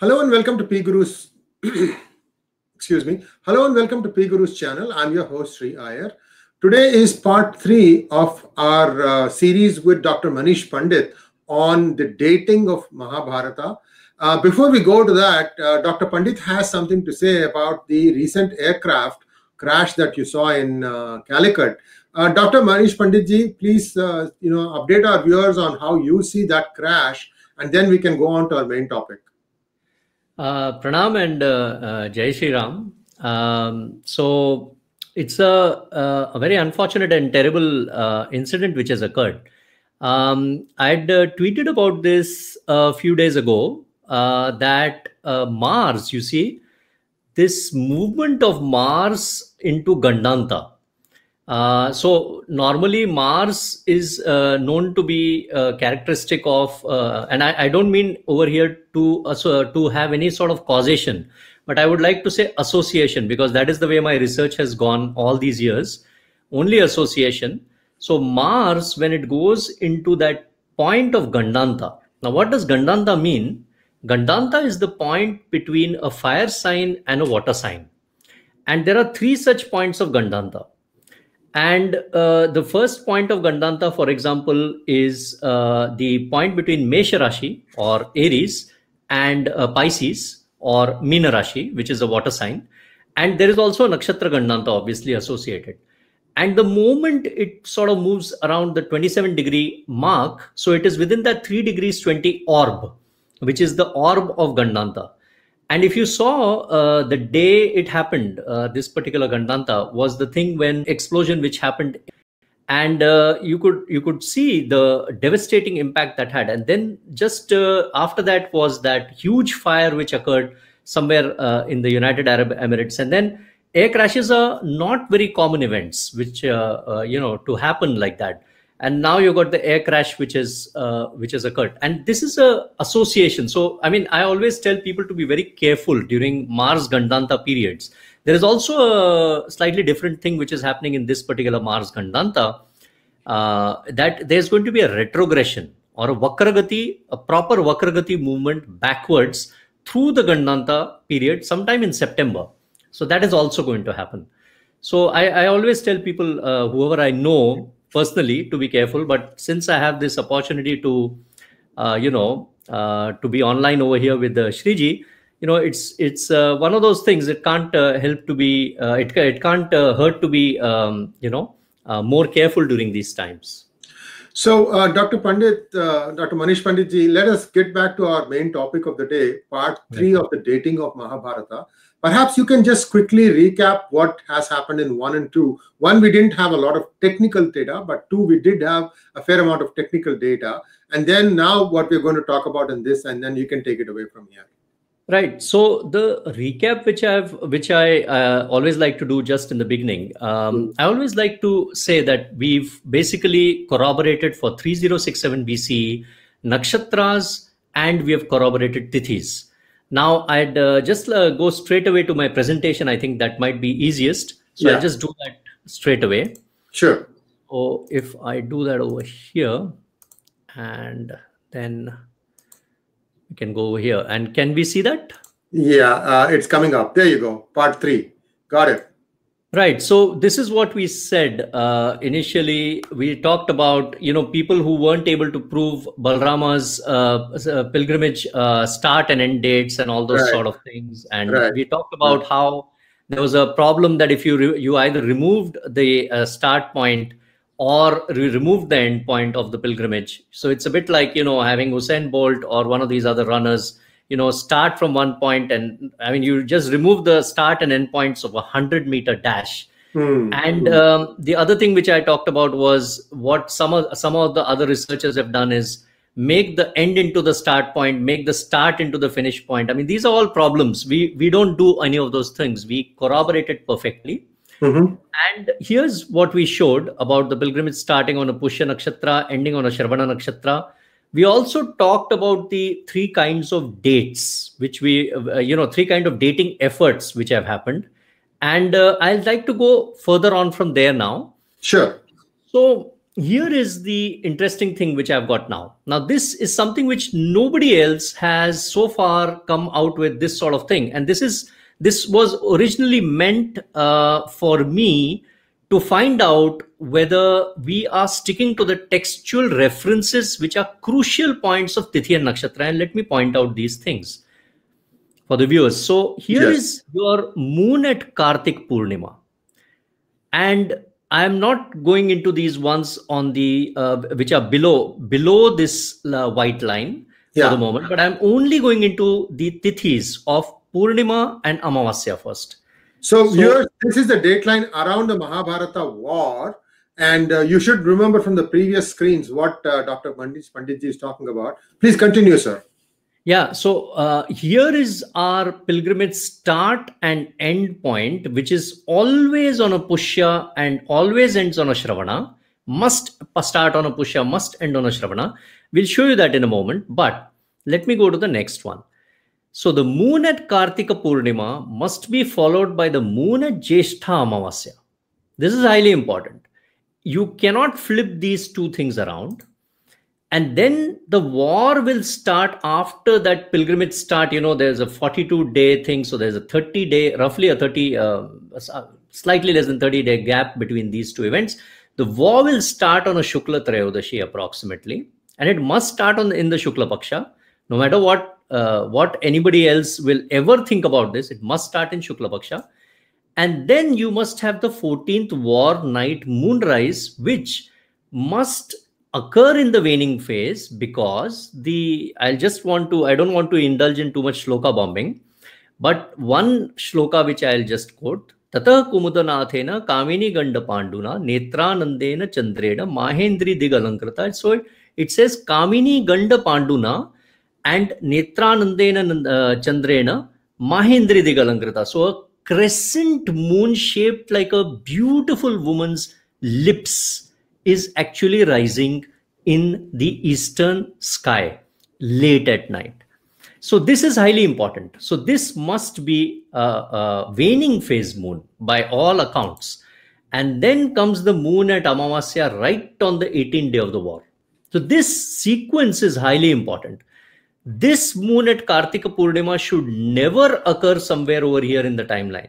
Hello and welcome to P Guru's. excuse me. Hello and welcome to P Guru's channel. I'm your host Sri Iyer. Today is part three of our uh, series with Dr. Manish Pandit on the dating of Mahabharata. Uh, before we go to that, uh, Dr. Pandit has something to say about the recent aircraft crash that you saw in uh, Calicut. Uh, Dr. Manish Panditji, please uh, you know update our viewers on how you see that crash, and then we can go on to our main topic. Uh, Pranam and uh, uh, Jai Shri Ram. Um, so it's a, a, very unfortunate and terrible uh, incident which has occurred. Um, I had uh, tweeted about this a few days ago uh, that Mars, you see, this movement of Mars into Gandanta, uh, so normally Mars is uh, known to be uh, characteristic of, uh, and I, I, don't mean over here to to have any sort of causation, but I would like to say association because that is the way my research has gone all these years. Only association. So Mars, when it goes into that point of Gandanta, now what does Gandanta mean? Gandanta is the point between a fire sign and a water sign, and there are three such points of Gandanta and uh, the first point of Gandanta, for example, is uh, the point between Mesha Rashi or Aries and uh, Pisces or Meena Rashi, which is a water sign. And there is also Nakshatra Gandanta, obviously associated. And the moment it sort of moves around the 27 degree mark, so it is within that 3 degrees 20 orb, which is the orb of Gandanta. And if you saw uh, the day it happened, uh, this particular Gandanta was the thing when explosion which happened, and uh, you could you could see the devastating impact that had. And then just uh, after that was that huge fire which occurred somewhere uh, in the United Arab Emirates, and then air crashes are not very common events which uh, you know to happen like that and now you got the air crash which is uh, which has occurred and this is a association so i mean i always tell people to be very careful during mars gandanta periods there is also a slightly different thing which is happening in this particular mars gandanta uh, that there's going to be a retrogression or a vakragati a proper vakragati movement backwards through the gandanta period sometime in september so that is also going to happen so i, I always tell people uh, whoever i know personally to be careful but since i have this opportunity to uh, you know uh, to be online over here with uh, shriji you know it's it's uh, one of those things it can't uh, help to be uh, it, it can't uh, hurt to be um, you know more careful during these times so dr pandit dr manish pandit ji let us get back to our main topic of the day part 3 of the dating of mahabharata Perhaps you can just quickly recap what has happened in one and two. One, we didn't have a lot of technical data, but two, we did have a fair amount of technical data. And then now what we're going to talk about in this, and then you can take it away from here right so the recap which i've which i uh, always like to do just in the beginning um, hmm. i always like to say that we've basically corroborated for 3067 bce nakshatras and we have corroborated tithis now I'd uh, just uh, go straight away to my presentation. I think that might be easiest. So yeah. I'll just do that straight away. Sure. So if I do that over here and then we can go over here and can we see that? Yeah, uh, it's coming up. There you go. Part three. Got it. Right. So this is what we said uh, initially. We talked about you know people who weren't able to prove Balrama's uh, uh, pilgrimage uh, start and end dates and all those right. sort of things, and right. we talked about right. how there was a problem that if you you either removed the uh, start point or removed the end point of the pilgrimage, so it's a bit like you know having Usain Bolt or one of these other runners you know start from one point and i mean you just remove the start and end points of a 100 meter dash Hmm. And hmm. um, the other thing which I talked about was what some of some of the other researchers have done is make the end into the start point, make the start into the finish point. I mean, these are all problems. We we don't do any of those things. We corroborate it perfectly. Mm-hmm. And here's what we showed about the pilgrimage starting on a Pushya Nakshatra, ending on a Sharvana Nakshatra, we also talked about the three kinds of dates which we uh, you know three kind of dating efforts which have happened and uh, i'd like to go further on from there now sure so here is the interesting thing which i've got now now this is something which nobody else has so far come out with this sort of thing and this is this was originally meant uh, for me to find out whether we are sticking to the textual references which are crucial points of Tithi and Nakshatra. And let me point out these things for the viewers. So here yes. is your moon at Kartik Purnima. And I am not going into these ones on the uh, which are below below this uh, white line yeah. for the moment, but I'm only going into the tithis of Purnima and Amavasya first. So, so this is the dateline around the Mahabharata war. And uh, you should remember from the previous screens what uh, Dr. Pandit, Panditji is talking about. Please continue, sir. Yeah, so uh, here is our pilgrimage start and end point, which is always on a Pushya and always ends on a Shravana. Must start on a Pushya, must end on a Shravana. We'll show you that in a moment. But let me go to the next one. So the moon at Kartika Purnima must be followed by the moon at Jeshta Amavasya. This is highly important. You cannot flip these two things around. And then the war will start after that pilgrimage start. You know, there's a 42 day thing. So there's a 30 day, roughly a 30, uh, uh slightly less than 30 day gap between these two events. The war will start on a Shukla Trayodashi approximately. And it must start on in the Shukla Paksha, no matter what uh, what anybody else will ever think about this. It must start in Shukla Baksha. And then you must have the 14th war night moonrise, which must occur in the waning phase because the i just want to i don't want to indulge in too much shloka bombing but one shloka which i'll just quote ततः कुमुदनाथेन कामिनी गंड पांडुना नेत्रानंदेन चंद्रेण माहेन्द्री दिगलंकृता so it it says Kamini Gandapanduna and Netranandena uh, Chandrena Mahendri Digalangritha. So a crescent moon shaped like a beautiful woman's lips is actually rising in the eastern sky late at night. So this is highly important. So this must be a, a waning phase moon by all accounts. And then comes the moon at Amavasya right on the 18th day of the war. So this sequence is highly important this moon at Kartika Purnima should never occur somewhere over here in the timeline.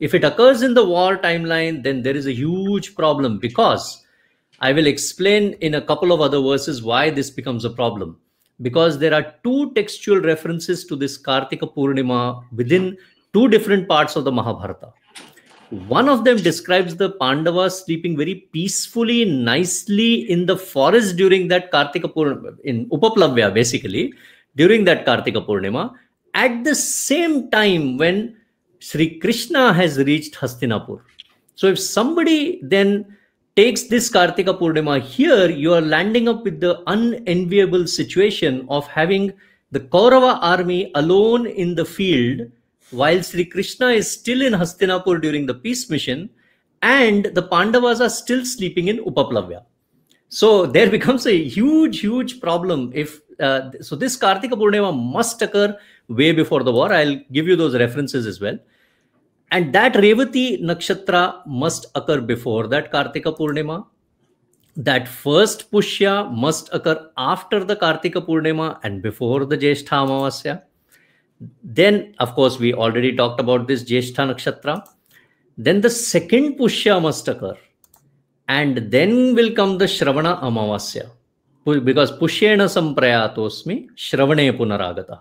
If it occurs in the war timeline, then there is a huge problem because I will explain in a couple of other verses why this becomes a problem. Because there are two textual references to this Kartika Purnima within two different parts of the Mahabharata. One of them describes the Pandavas sleeping very peacefully, nicely in the forest during that Kartika Purnima, in Upaplavya basically, during that Kartika Purnima at the same time when Sri Krishna has reached Hastinapur. So if somebody then takes this Kartika Purnima here, you are landing up with the unenviable situation of having the Kaurava army alone in the field while Sri Krishna is still in Hastinapur during the peace mission and the Pandavas are still sleeping in Upaplavya. So there becomes a huge, huge problem if uh, so this Kartika Purnima must occur way before the war. I'll give you those references as well. And that Revati Nakshatra must occur before that Kartika Purnima. That first Pushya must occur after the Kartika Purnima and before the Jeshtha Amavasya. Then, of course, we already talked about this Jeshtha Nakshatra. Then the second Pushya must occur. And then will come the Shravana Amavasya because pushyena samprayatosmi shravane punaragata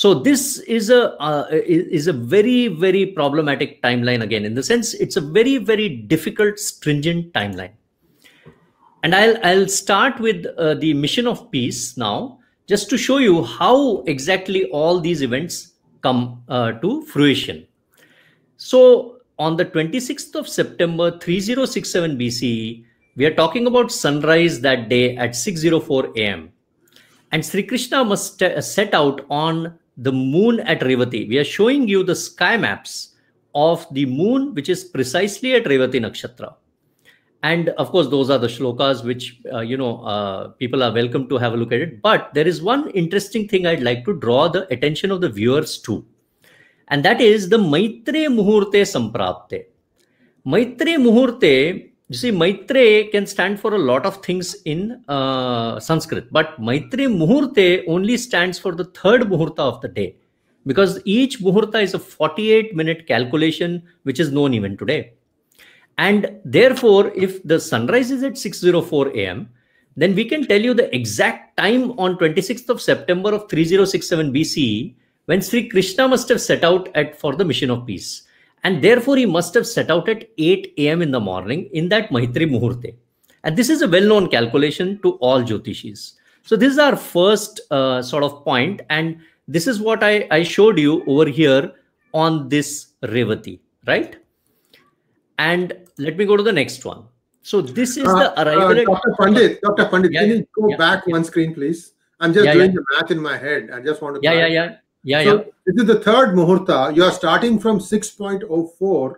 so this is a uh, is a very very problematic timeline again in the sense it's a very very difficult stringent timeline and i'll i'll start with uh, the mission of peace now just to show you how exactly all these events come uh, to fruition so on the 26th of september 3067 bce we are talking about sunrise that day at 6.04 a.m. And Sri Krishna must uh, set out on the moon at Revati. We are showing you the sky maps of the moon, which is precisely at Revati Nakshatra. And of course, those are the shlokas which, uh, you know, uh, people are welcome to have a look at it. But there is one interesting thing I'd like to draw the attention of the viewers to. And that is the Maitre Muhurte Samprapte. Maitre Muhurte you see, Maitre can stand for a lot of things in uh, Sanskrit, but Maitre Muhurte only stands for the third Muhurta of the day because each Muhurta is a 48 minute calculation, which is known even today. And therefore, if the sunrise is at 6.04 a.m., then we can tell you the exact time on 26th of September of 3067 BCE when Sri Krishna must have set out at, for the mission of peace. And therefore, he must have set out at 8 a.m. in the morning in that Maitri Muhurte. And this is a well known calculation to all Jyotishis. So, this is our first uh, sort of point, And this is what I, I showed you over here on this Revati, right? And let me go to the next one. So this is uh, the uh, arrival. Uh, Dr. Pandit, Dr. Pandit, yeah, can you go yeah, back yeah. one screen, please? I'm just doing the math in my head. I just want to. Yeah, yeah, yeah. Yeah, so yeah. This is the third Muhurta. You are starting from 6.04.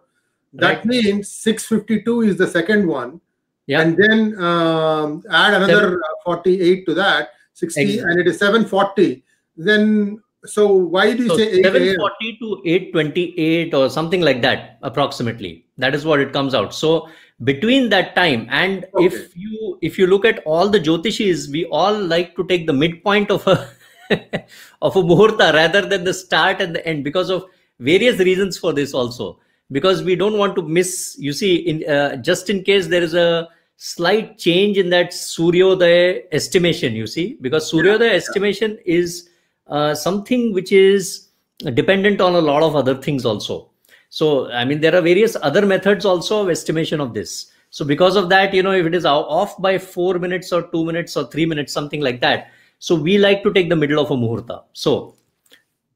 That right. means 652 is the second one. Yeah. And then um, add another Seven. Uh, 48 to that, 60, exactly. and it is 740. Then, so why do you so say 740 8? to 828 or something like that, approximately? That is what it comes out. So between that time and okay. if you if you look at all the jyotishis we all like to take the midpoint of a of a muhurta rather than the start and the end because of various reasons for this also because we don't want to miss you see in uh, just in case there is a slight change in that Suryoday estimation you see because Suryoday yeah. estimation is uh, something which is dependent on a lot of other things also so i mean there are various other methods also of estimation of this so because of that you know if it is off by 4 minutes or 2 minutes or 3 minutes something like that so we like to take the middle of a muhurta. So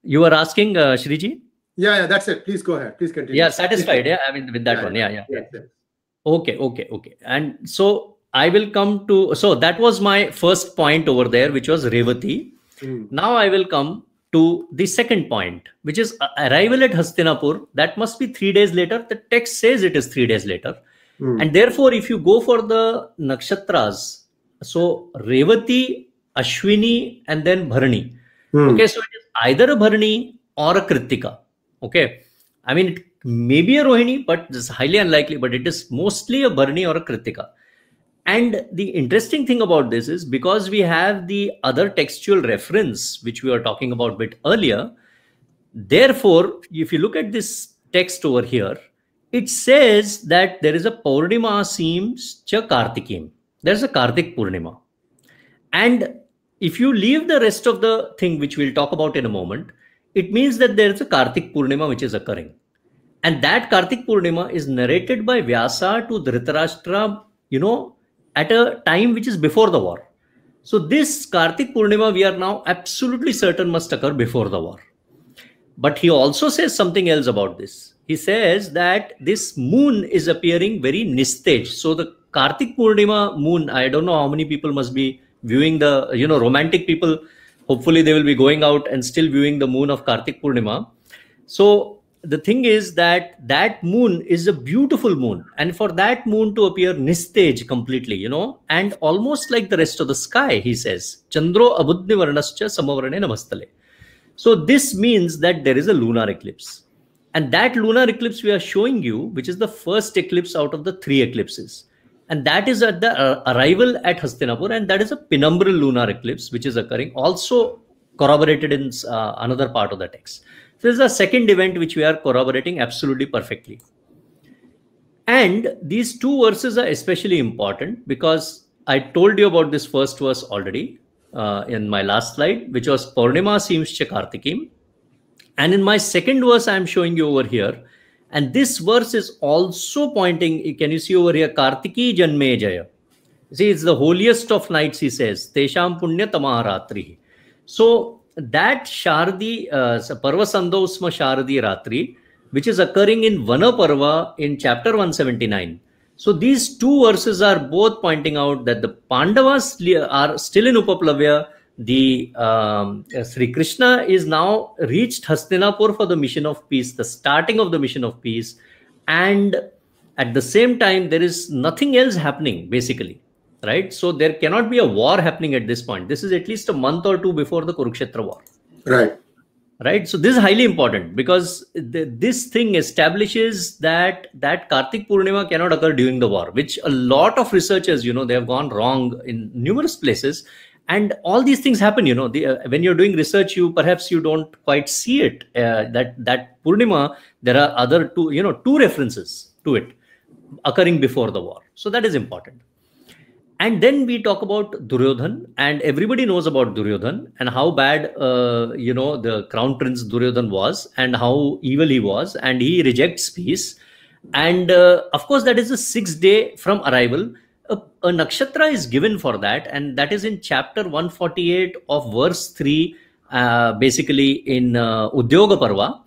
you are asking, uh, Shriji? Yeah, yeah, that's it. Please go ahead. Please continue. Yeah, satisfied. Yeah, I mean, with that yeah, one. Yeah, yeah. yeah. yeah. Okay, okay, okay. And so I will come to, so that was my first point over there, which was Revati. Mm. Now I will come to the second point, which is uh, arrival at Hastinapur. That must be three days later. The text says it is three days later. Mm. And therefore, if you go for the nakshatras, so Revati Ashwini, and then Bharani. Hmm. Okay, so it is either a Bharani or a Kritika. Okay, I mean, it may be a Rohini, but it's highly unlikely, but it is mostly a Bharani or a Kritika. And the interesting thing about this is because we have the other textual reference, which we were talking about a bit earlier. Therefore, if you look at this text over here, it says that there is a Purnima seems cha Kartikim. There's a Kartik Purnima. And if you leave the rest of the thing, which we'll talk about in a moment, it means that there's a Kartik Purnima which is occurring. And that Kartik Purnima is narrated by Vyasa to Dhritarashtra, you know, at a time which is before the war. So this Kartik Purnima, we are now absolutely certain must occur before the war. But he also says something else about this. He says that this moon is appearing very nistej. So the Kartik Purnima moon, I don't know how many people must be viewing the you know romantic people hopefully they will be going out and still viewing the moon of kartik purnima so the thing is that that moon is a beautiful moon and for that moon to appear nistage completely you know and almost like the rest of the sky he says chandro abudni varnascha samavarane namastale so this means that there is a lunar eclipse and that lunar eclipse we are showing you which is the first eclipse out of the three eclipses and that is at the uh, arrival at Hastinapur, and that is a penumbral lunar eclipse which is occurring, also corroborated in uh, another part of the text. So this is a second event which we are corroborating absolutely perfectly. And these two verses are especially important because I told you about this first verse already uh, in my last slide, which was Purnima Seemscha Kartikim. And in my second verse, I'm showing you over here, and this verse is also pointing, can you see over here, Kartiki Janme Jaya. See, it's the holiest of nights, he says, Tesham Punya Tamaharatri. So that Shardi, uh, Parvasandosma Shardi Ratri, which is occurring in Vanaparva in chapter 179. So these two verses are both pointing out that the Pandavas are still in Upaplavya the um, uh, Sri Krishna is now reached Hastinapur for the mission of peace, the starting of the mission of peace, and at the same time there is nothing else happening basically, right? So there cannot be a war happening at this point. This is at least a month or two before the Kurukshetra war, right? Right. So this is highly important because the, this thing establishes that that Kartik Purnima cannot occur during the war, which a lot of researchers, you know, they have gone wrong in numerous places and all these things happen you know the, uh, when you're doing research you perhaps you don't quite see it uh, that that purnima there are other two you know two references to it occurring before the war so that is important and then we talk about duryodhan and everybody knows about duryodhan and how bad uh, you know the crown prince duryodhan was and how evil he was and he rejects peace and uh, of course that is the sixth day from arrival a, a nakshatra is given for that, and that is in chapter 148 of verse 3, uh, basically in uh, Udyoga Parva.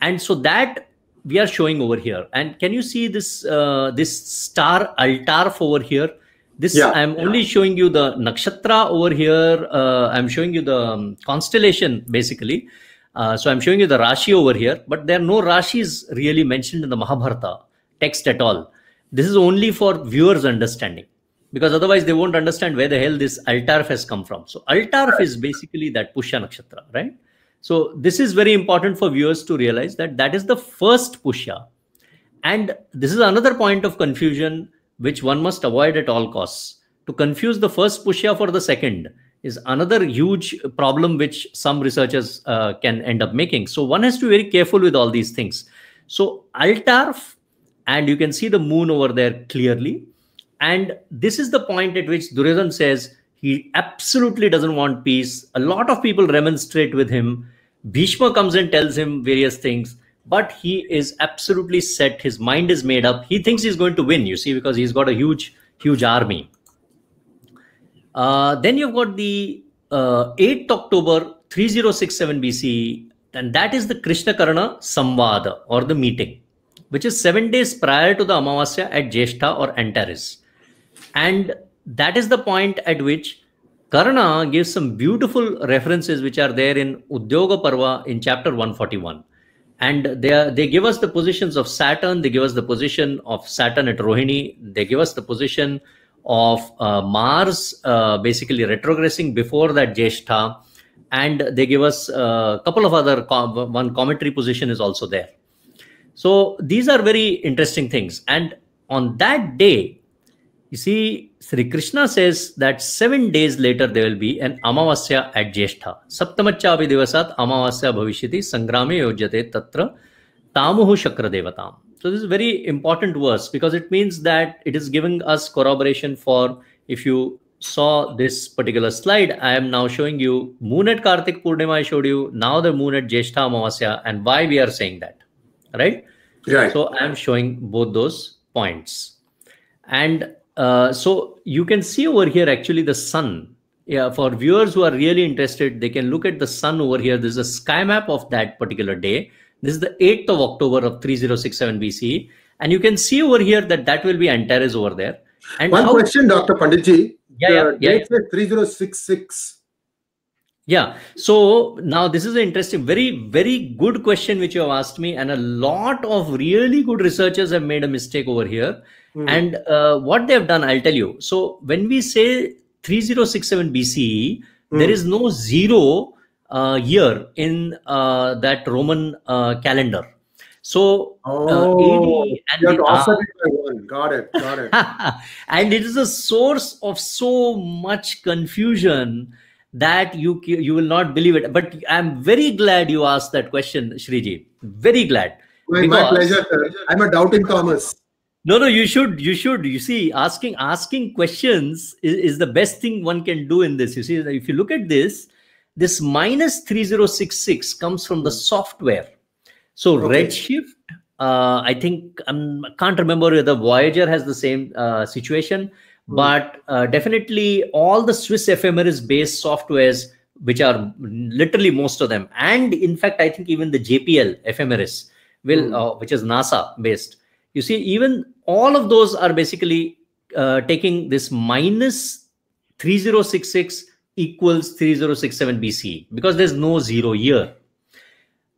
And so that we are showing over here. And can you see this uh, this star altarf over here? This yeah, I'm yeah. only showing you the nakshatra over here. Uh, I'm showing you the um, constellation basically. Uh, so I'm showing you the Rashi over here, but there are no Rashis really mentioned in the Mahabharata text at all. This is only for viewers' understanding because otherwise they won't understand where the hell this altarf has come from. So altarf is basically that Pushya Nakshatra, right? So this is very important for viewers to realize that that is the first Pushya. And this is another point of confusion which one must avoid at all costs. To confuse the first Pushya for the second is another huge problem which some researchers uh, can end up making. So one has to be very careful with all these things. So altarf and you can see the moon over there clearly. And this is the point at which Duryodhan says he absolutely doesn't want peace. A lot of people remonstrate with him. Bhishma comes and tells him various things, but he is absolutely set. His mind is made up. He thinks he's going to win, you see, because he's got a huge, huge army. Uh, then you've got the uh, 8th October 3067 BC, and that is the Krishna Karana Samvada or the meeting which is seven days prior to the Amavasya at Jeshta or Antares. And that is the point at which Karna gives some beautiful references which are there in Udyoga Parva in chapter 141. And they, are, they give us the positions of Saturn, they give us the position of Saturn at Rohini, they give us the position of uh, Mars uh, basically retrogressing before that Jeshta. And they give us a uh, couple of other, com one commentary position is also there. So these are very interesting things. And on that day, you see, Sri Krishna says that seven days later there will be an Amavasya at Jeshtha. Saptamacha Avidevasat Amavasya Bhavishiti Sangrame Yojate Tatra Tamuhu Shakradevatam. So this is very important verse because it means that it is giving us corroboration for if you saw this particular slide, I am now showing you moon at Kartik Purnima I showed you, now the moon at Jeshta Amavasya and why we are saying that, right? Right. So I'm showing both those points. And uh, so you can see over here actually the sun. Yeah, for viewers who are really interested, they can look at the sun over here. There's a sky map of that particular day. This is the 8th of October of 3067 BC, And you can see over here that that will be Antares over there. And One how... question, Dr. Panditji. yeah, yeah, yeah. 3066 yeah. So now this is an interesting, very, very good question which you have asked me. And a lot of really good researchers have made a mistake over here. Mm-hmm. And uh, what they have done, I'll tell you. So when we say 3067 BCE, mm-hmm. there is no zero uh, year in uh, that Roman uh, calendar. So uh, oh, AD and the, offset it Got it. Got it. and it is a source of so much confusion that you you will not believe it. But I'm very glad you asked that question, Shriji. Very glad. my pleasure. Sir. I'm a doubting Thomas. No, no, you should, you should. You see, asking asking questions is, is the best thing one can do in this. You see, if you look at this, this minus 3066 comes from the software. So okay. Redshift, uh, I think i um, I can't remember whether Voyager has the same uh, situation. Hmm. But uh, definitely, all the Swiss ephemeris based softwares, which are literally most of them, and in fact, I think even the JPL ephemeris, will, hmm. uh, which is NASA based, you see, even all of those are basically uh, taking this minus 3066 equals 3067 BC because there's no zero year.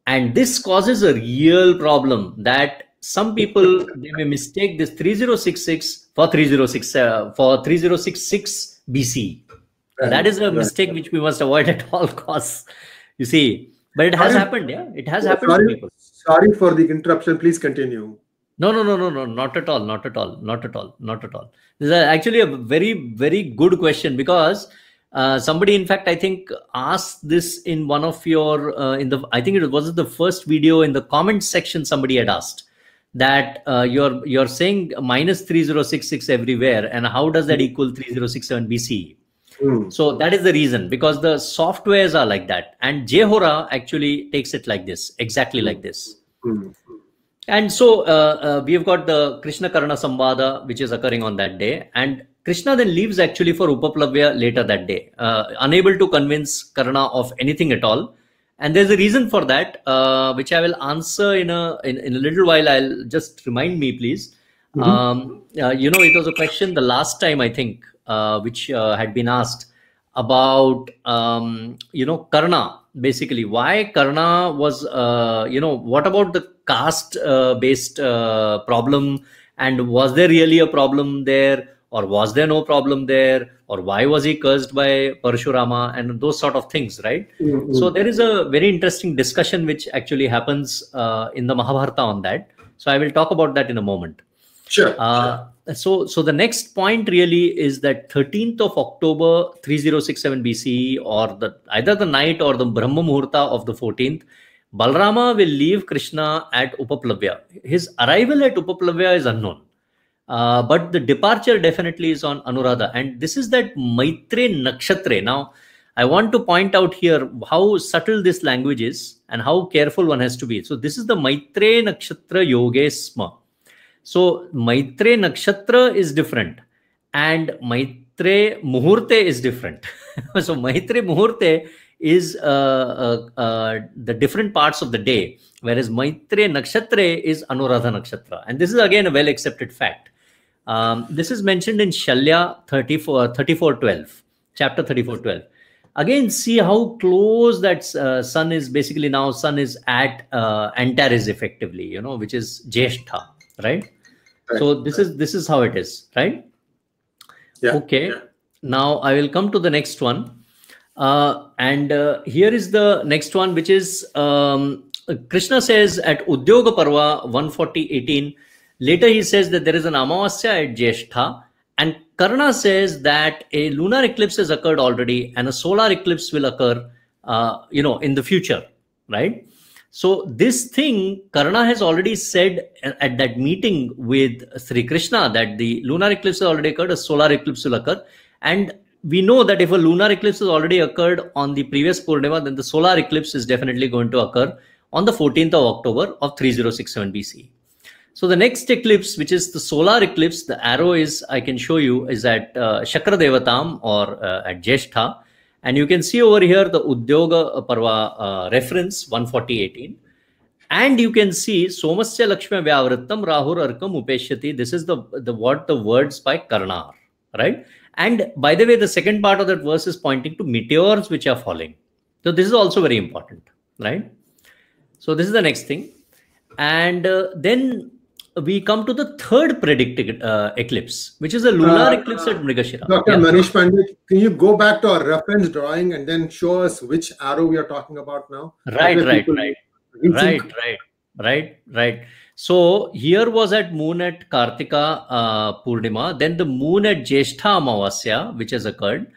And this causes a real problem that some people they may mistake this 3066 for three zero six uh, for 3066 BC. Right. That is a right. mistake which we must avoid at all costs. You see, but it has sorry. happened. Yeah, it has oh, happened. Sorry, sorry for the interruption. Please continue. No, no, no, no, no, not at all, not at all, not at all, not at all. This is actually a very, very good question because uh, somebody, in fact, I think asked this in one of your uh, in the I think it was the first video in the comment section. Somebody had asked that uh, you're you're saying minus 3066 everywhere and how does that hmm. equal 3067 bce hmm. so that is the reason because the softwares are like that and jehora actually takes it like this exactly hmm. like this and so uh, uh, we've got the krishna Karana samvada which is occurring on that day and krishna then leaves actually for upaplavya later that day uh, unable to convince Karana of anything at all and there's a reason for that uh, which i will answer in a in, in, a little while i'll just remind me please mm -hmm. um, uh, you know it was a question the last time i think uh, which uh, had been asked about um, you know karna basically why karna was uh, you know what about the caste uh, based problem and was there really a problem there or was there no problem there or why was he cursed by parshurama and those sort of things right mm-hmm. so there is a very interesting discussion which actually happens uh, in the mahabharata on that so i will talk about that in a moment sure, uh, sure. so so the next point really is that 13th of october 3067 bce or the either the night or the brahma muhurta of the 14th balrama will leave krishna at upaplavya his arrival at upaplavya is unknown uh, but the departure definitely is on Anuradha. And this is that Maitre Nakshatre. Now, I want to point out here how subtle this language is and how careful one has to be. So, this is the Maitre Nakshatra Yogesma. So, Maitre Nakshatra is different and Maitre Muhurte is different. so, Maitre Muhurte is uh, uh, uh, the different parts of the day, whereas Maitreya Nakshatra is Anuradha Nakshatra. And this is again a well accepted fact. Um, this is mentioned in Shalya 34, 12, chapter 34 12. Again, see how close that uh, sun is basically now, sun is at uh, Antares effectively, you know, which is Jeshtha, right? right? So this is this is how it is, right? Yeah. Okay. Yeah. Now I will come to the next one. Uh, and uh, here is the next one, which is um, Krishna says at Udyoga Parva 140.18, later he says that there is an Amavasya at Jeshtha, and Karna says that a lunar eclipse has occurred already and a solar eclipse will occur, uh, you know, in the future, right? So this thing, Karna has already said at that meeting with Sri Krishna that the lunar eclipse has already occurred, a solar eclipse will occur. And we know that if a lunar eclipse has already occurred on the previous Purnima, then the solar eclipse is definitely going to occur on the 14th of October of 3067 BC. So the next eclipse, which is the solar eclipse, the arrow is, I can show you, is at uh, Shakradevatam or uh, at Jeshtha. And you can see over here the Udyoga Parva uh, reference 14018. And you can see Somasya Lakshmi Vyavrittam Rahur Arkam Upeshyati. This is the, the what the words by Karnar, right? And by the way, the second part of that verse is pointing to meteors which are falling. So this is also very important, right? So this is the next thing. And uh, then we come to the third predicted uh, eclipse, which is a lunar uh, eclipse at Mrigashira. Dr. Yeah. Manish Pandit, can you go back to our reference drawing and then show us which arrow we are talking about now? Right, right, right. Right, right, right, right. So here was at moon at Kartika uh, Purnima, then the moon at Jeshtha Amavasya, which has occurred.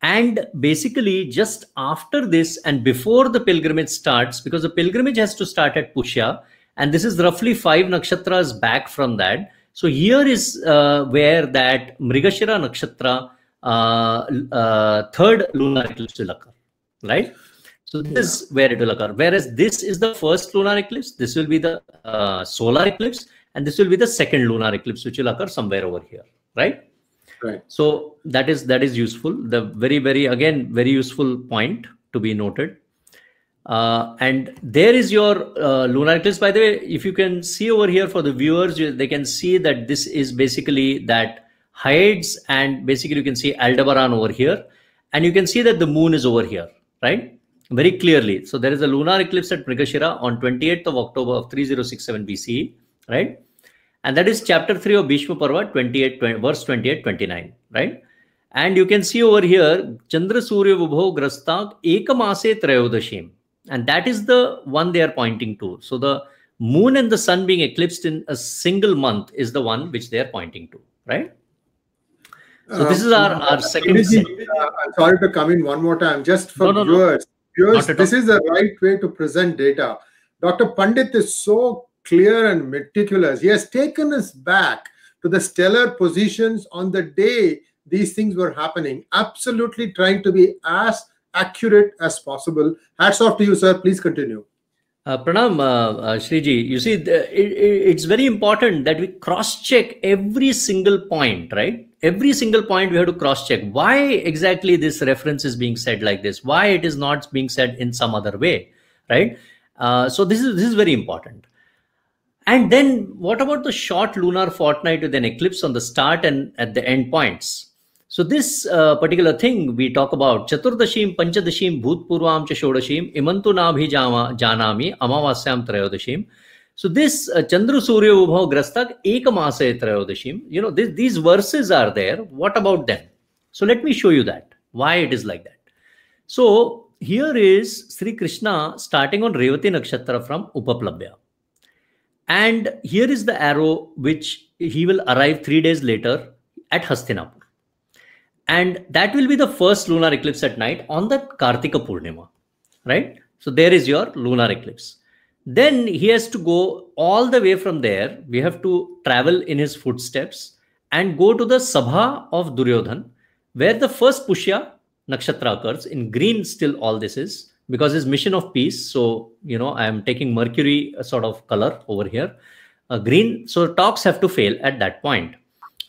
And basically, just after this and before the pilgrimage starts, because the pilgrimage has to start at Pushya, and this is roughly five nakshatras back from that. So here is uh, where that Mrigashira nakshatra, uh, uh, third lunar eclipse will occur, right? So this is where it will occur. Whereas this is the first lunar eclipse, this will be the uh, solar eclipse, and this will be the second lunar eclipse, which will occur somewhere over here, right? Right. So that is that is useful. The very very again very useful point to be noted. Uh, and there is your uh, lunar eclipse. By the way, if you can see over here for the viewers, you, they can see that this is basically that hides, and basically you can see Aldebaran over here, and you can see that the moon is over here, right? very clearly. So there is a lunar eclipse at Mrigashira on 28th of October of 3067 BCE, right? And that is chapter 3 of Bhishma Parva, 28, 20, verse 28, 29, right? And you can see over here, Chandra Surya Vibho Grastak Ekamase Trayodashim. And that is the one they are pointing to. So the moon and the sun being eclipsed in a single month is the one which they are pointing to, right? So this is uh, our, our second. Uh, I'm sorry to come in one more time, just for no, no, viewers. No Here's, this is the right way to present data. Dr. Pandit is so clear and meticulous. He has taken us back to the stellar positions on the day these things were happening, absolutely trying to be as accurate as possible. Hats off to you, sir. Please continue. Uh, Pranam, uh, uh, Shriji, you see, the, it, it, it's very important that we cross check every single point, right? every single point we have to cross check why exactly this reference is being said like this why it is not being said in some other way right uh, so this is this is very important and then what about the short lunar fortnight with an eclipse on the start and at the end points so this uh, particular thing we talk about chaturdashim panchadashim bhutpurvam cha shodashim imantu nabhi janami amavasyam trayodashim so this uh, Chandra Surya Ubhav Grastak Ekamase Trayodashim, you know, this, these verses are there. What about them? So let me show you that, why it is like that. So here is Sri Krishna starting on Revati Nakshatra from Upaplabhya. And here is the arrow which he will arrive three days later at Hastinapur. And that will be the first lunar eclipse at night on the Kartika Purnima, right? So there is your lunar eclipse then he has to go all the way from there we have to travel in his footsteps and go to the sabha of duryodhan where the first pushya nakshatra occurs in green still all this is because his mission of peace so you know i am taking mercury a uh, sort of color over here a uh, green so talks have to fail at that point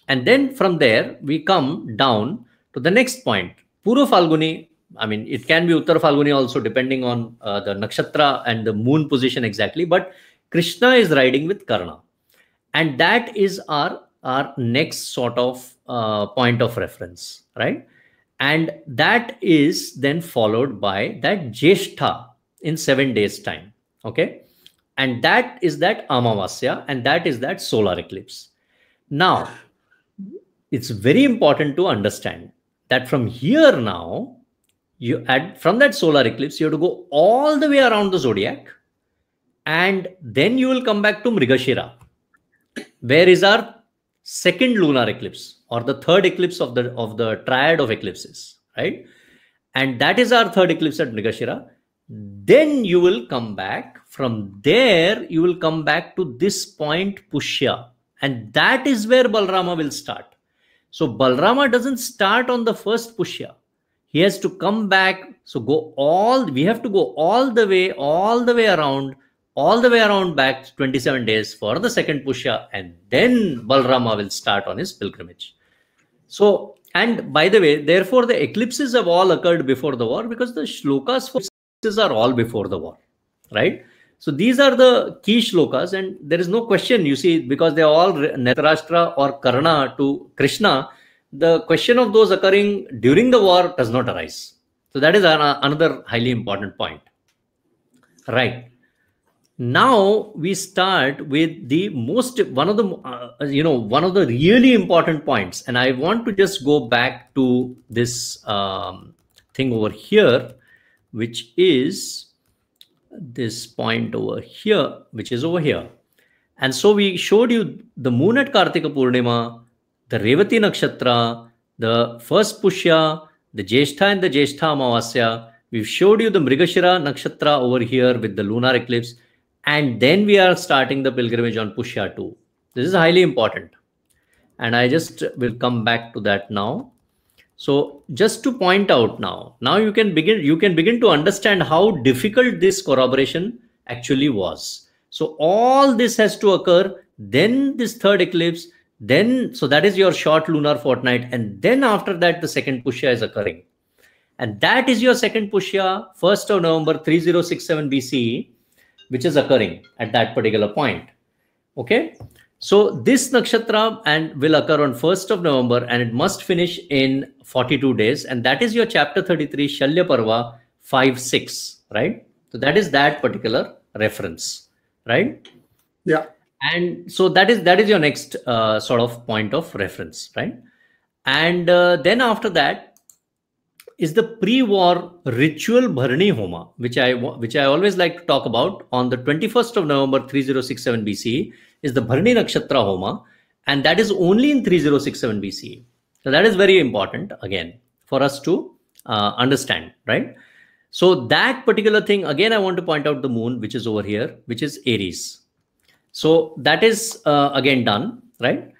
and then from there we come down to the next point puro falguni I mean, it can be Uttar Falguni also, depending on uh, the nakshatra and the moon position exactly. But Krishna is riding with Karna. And that is our, our next sort of uh, point of reference, right? And that is then followed by that Jeshtha in seven days' time, okay? And that is that Amavasya and that is that solar eclipse. Now, it's very important to understand that from here now, you add from that solar eclipse, you have to go all the way around the zodiac, and then you will come back to Mrigashira, where is our second lunar eclipse or the third eclipse of the of the triad of eclipses, right? And that is our third eclipse at Mrigashira. Then you will come back. From there, you will come back to this point, Pushya. And that is where Balrama will start. So Balrama doesn't start on the first Pushya he has to come back so go all we have to go all the way all the way around all the way around back 27 days for the second pusha and then balrama will start on his pilgrimage so and by the way therefore the eclipses have all occurred before the war because the shlokas for eclipses are all before the war right so these are the key shlokas and there is no question you see because they are all natarashtra or karna to krishna the question of those occurring during the war does not arise. So that is an, another highly important point. Right. Now we start with the most one of the uh, you know one of the really important points, and I want to just go back to this um, thing over here, which is this point over here, which is over here. And so we showed you the moon at Kartika Purnima the Revati Nakshatra, the first Pushya, the Jeshta and the Jeshta Amavasya. We've showed you the Mrigashira Nakshatra over here with the lunar eclipse. And then we are starting the pilgrimage on Pushya 2. This is highly important. And I just will come back to that now. So just to point out now, now you can begin, you can begin to understand how difficult this corroboration actually was. So all this has to occur. Then this third eclipse, then, so that is your short lunar fortnight. And then after that, the second pushya is occurring. And that is your second pushya, 1st of November 3067 BCE, which is occurring at that particular point. Okay. So this nakshatra and will occur on 1st of November and it must finish in 42 days. And that is your chapter 33, Shalya Parva 5 6, right? So that is that particular reference, right? Yeah and so that is that is your next uh, sort of point of reference right and uh, then after that is the pre-war ritual bharani homa which i which i always like to talk about on the 21st of november 3067 BC, is the bharani nakshatra homa and that is only in 3067 BC. so that is very important again for us to uh, understand right so that particular thing again i want to point out the moon which is over here which is aries so that is uh, again done, right?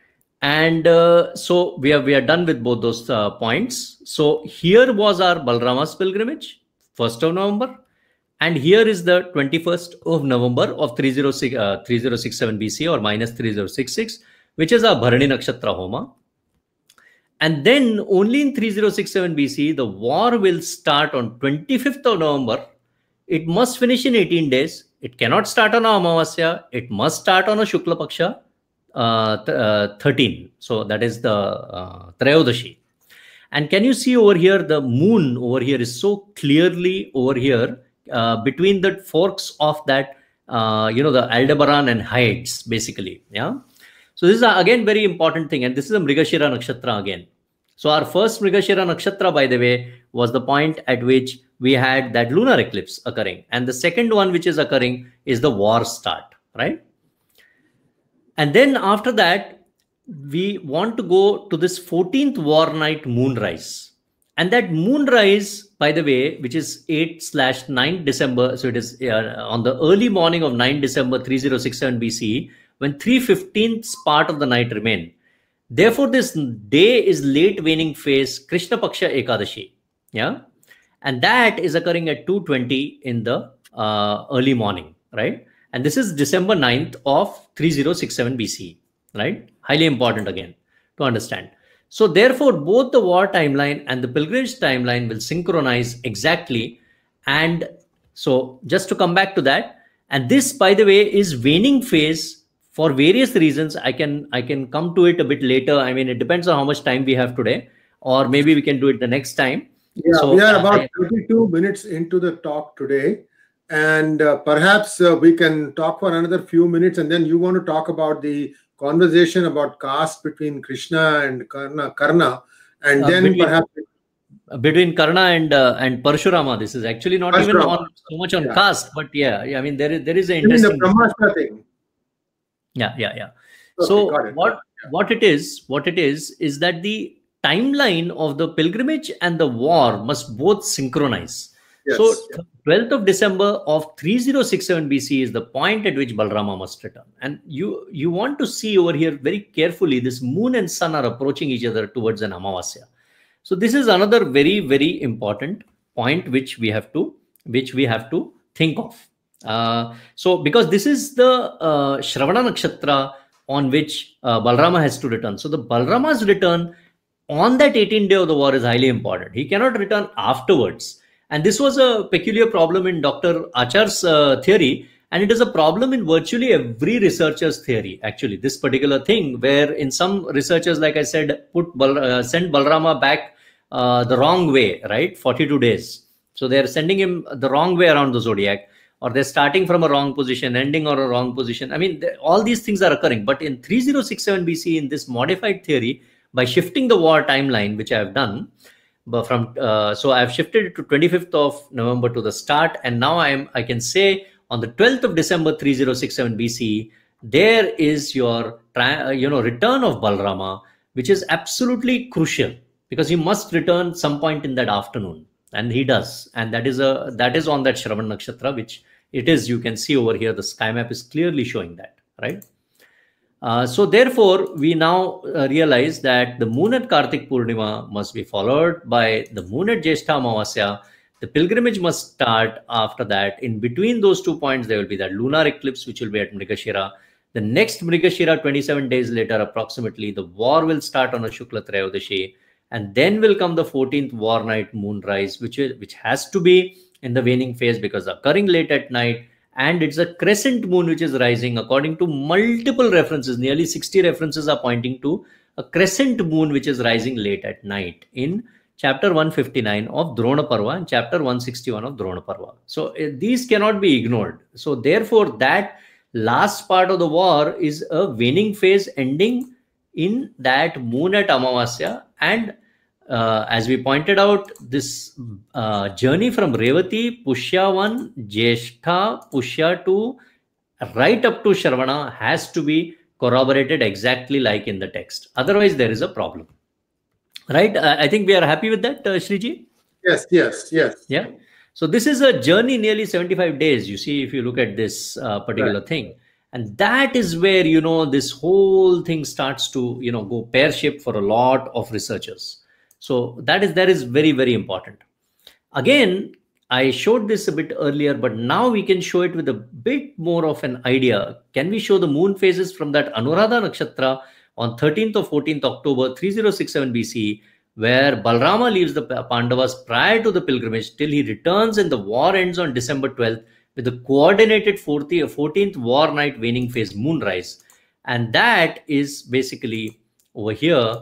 And uh, so we are we are done with both those uh, points. So here was our Balrama's pilgrimage, first of November, and here is the 21st of November of 306 uh, 3067 BC or minus 3066, which is our Bharani Nakshatra Homa. And then only in 3067 BC, the war will start on 25th of November. It must finish in 18 days it cannot start on a Amavasya. It must start on a Shukla Paksha uh, th uh, 13. So that is the uh, Trayodashi. And can you see over here, the moon over here is so clearly over here uh, between the forks of that, uh, you know, the Aldebaran and Hyades, basically. Yeah. So this is a, uh, again very important thing. And this is a Mrigashira Nakshatra again. So our first Mrigashira Nakshatra, by the way, was the point at which we had that lunar eclipse occurring. And the second one, which is occurring, is the war start, right? And then after that, we want to go to this 14th war night moonrise. And that moonrise, by the way, which is 8 slash 9 December, so it is uh, on the early morning of 9 December 3067 BC, when 315th part of the night remain. Therefore, this day is late waning phase, Krishna Paksha Ekadashi. Yeah and that is occurring at 2:20 in the uh, early morning, right? And this is December 9th of 3067 BC, right? Highly important again to understand. So therefore, both the war timeline and the pilgrimage timeline will synchronize exactly. And so just to come back to that, and this, by the way, is waning phase for various reasons. I can I can come to it a bit later. I mean, it depends on how much time we have today, or maybe we can do it the next time. Yeah, so, we are about 32 minutes into the talk today. And uh, perhaps uh, we can talk for another few minutes. And then you want to talk about the conversation about caste between Krishna and Karna. Karna and uh, then between, perhaps uh, between Karna and uh, and Parshurama, this is actually not Parshurama. even on so much on yeah. caste, but yeah, yeah, I mean there is there is an interesting. the thing. Yeah, yeah, yeah. Okay, so what yeah. what it is what it is is that the timeline of the pilgrimage and the war must both synchronize. Yes. So, 12th of December of 3067 BC is the point at which Balrama must return. And you you want to see over here very carefully this moon and sun are approaching each other towards an Amavasya. So this is another very very important point which we have to which we have to think of. Uh, so because this is the uh, Shravana Nakshatra on which uh, Balrama has to return. So the Balrama's return on that 18th day of the war is highly important. He cannot return afterwards. And this was a peculiar problem in Dr. Achar's uh, theory. And it is a problem in virtually every researcher's theory, actually, this particular thing, where in some researchers, like I said, put Bal uh, send Balrama back uh, the wrong way, right? 42 days. So they're sending him the wrong way around the zodiac, or they're starting from a wrong position, ending or a wrong position. I mean, all these things are occurring. But in 3067 BC, in this modified theory, by shifting the war timeline, which I have done. But uh, from uh, so I've shifted it to 25th of November to the start, and now I'm I can say on the 12th of December 3067 BC there is your uh, you know return of Balrama, which is absolutely crucial because he must return some point in that afternoon, and he does, and that is a that is on that Shravan Nakshatra, which it is you can see over here the sky map is clearly showing that right uh, so therefore, we now uh, realize that the moon at Kartik Purnima must be followed by the moon at Jeshta Amavasya. The pilgrimage must start after that. In between those two points, there will be that lunar eclipse, which will be at Mrigashira. The next Mrigashira, 27 days later, approximately, the war will start on a Shukla Trayodashi. And then will come the 14th war night moonrise, which, will, which has to be in the waning phase because occurring late at night, and it's a crescent moon which is rising according to multiple references nearly 60 references are pointing to a crescent moon which is rising late at night in chapter 159 of drona parva and chapter 161 of drona parva so eh, these cannot be ignored so therefore that last part of the war is a waning phase ending in that moon at amavasya and uh, as we pointed out, this uh, journey from Revati, Pushya 1, Jeshta, Pushya 2, right up to Sharvana has to be corroborated exactly like in the text. Otherwise, there is a problem. Right? Uh, I think we are happy with that, uh, Shriji? Yes, yes, yes. Yeah. So this is a journey nearly 75 days, you see, if you look at this uh, particular right. thing. And that is where, you know, this whole thing starts to, you know, go pear-shaped for a lot of researchers so that is that is very very important. Again, I showed this a bit earlier, but now we can show it with a bit more of an idea. Can we show the moon phases from that Anuradha Nakshatra on 13th or 14th October 3067 BC, where Balrama leaves the Pandavas prior to the pilgrimage till he returns and the war ends on December 12th with the coordinated 40th, 14th war night waning phase moonrise. And that is basically over here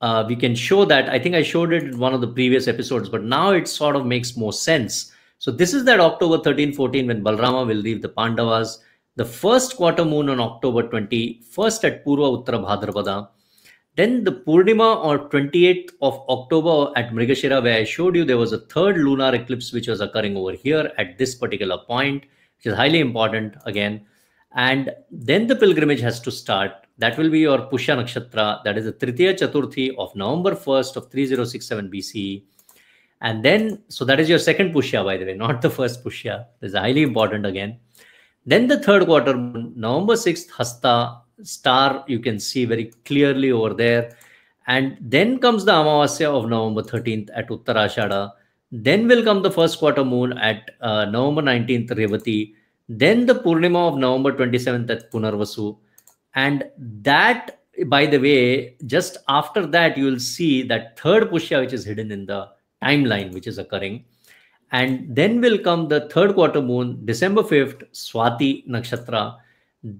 uh, we can show that. I think I showed it in one of the previous episodes, but now it sort of makes more sense. So this is that October 13, 14 when Balrama will leave the Pandavas. The first quarter moon on October 21st at Purva Uttara Bhadrapada. Then the Purnima or 28th of October at Mrigashira, where I showed you there was a third lunar eclipse which was occurring over here at this particular point, which is highly important again. And then the pilgrimage has to start that will be your Pushya Nakshatra. That is the Tritiya Chaturthi of November 1st of 3067 BCE. And then, so that is your second Pushya, by the way, not the first Pushya. This is highly important again. Then the third quarter, November 6th, Hasta star, you can see very clearly over there. And then comes the Amavasya of November 13th at Uttarashada. Then will come the first quarter moon at uh, November 19th, Revati. Then the Purnima of November 27th at Punarvasu. And that, by the way, just after that, you will see that third pushya, which is hidden in the timeline, which is occurring. And then will come the third quarter moon, December 5th, Swati Nakshatra.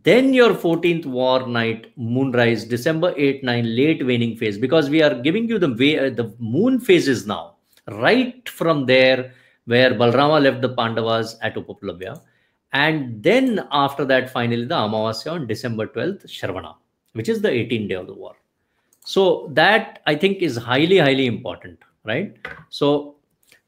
Then your 14th war night, moonrise, December 8, 9, late waning phase, because we are giving you the way, uh, the moon phases now, right from there where Balrama left the Pandavas at Upaplavya and then after that, finally, the Amavasya on December 12th, Shravana, which is the 18th day of the war. So that I think is highly, highly important, right? So,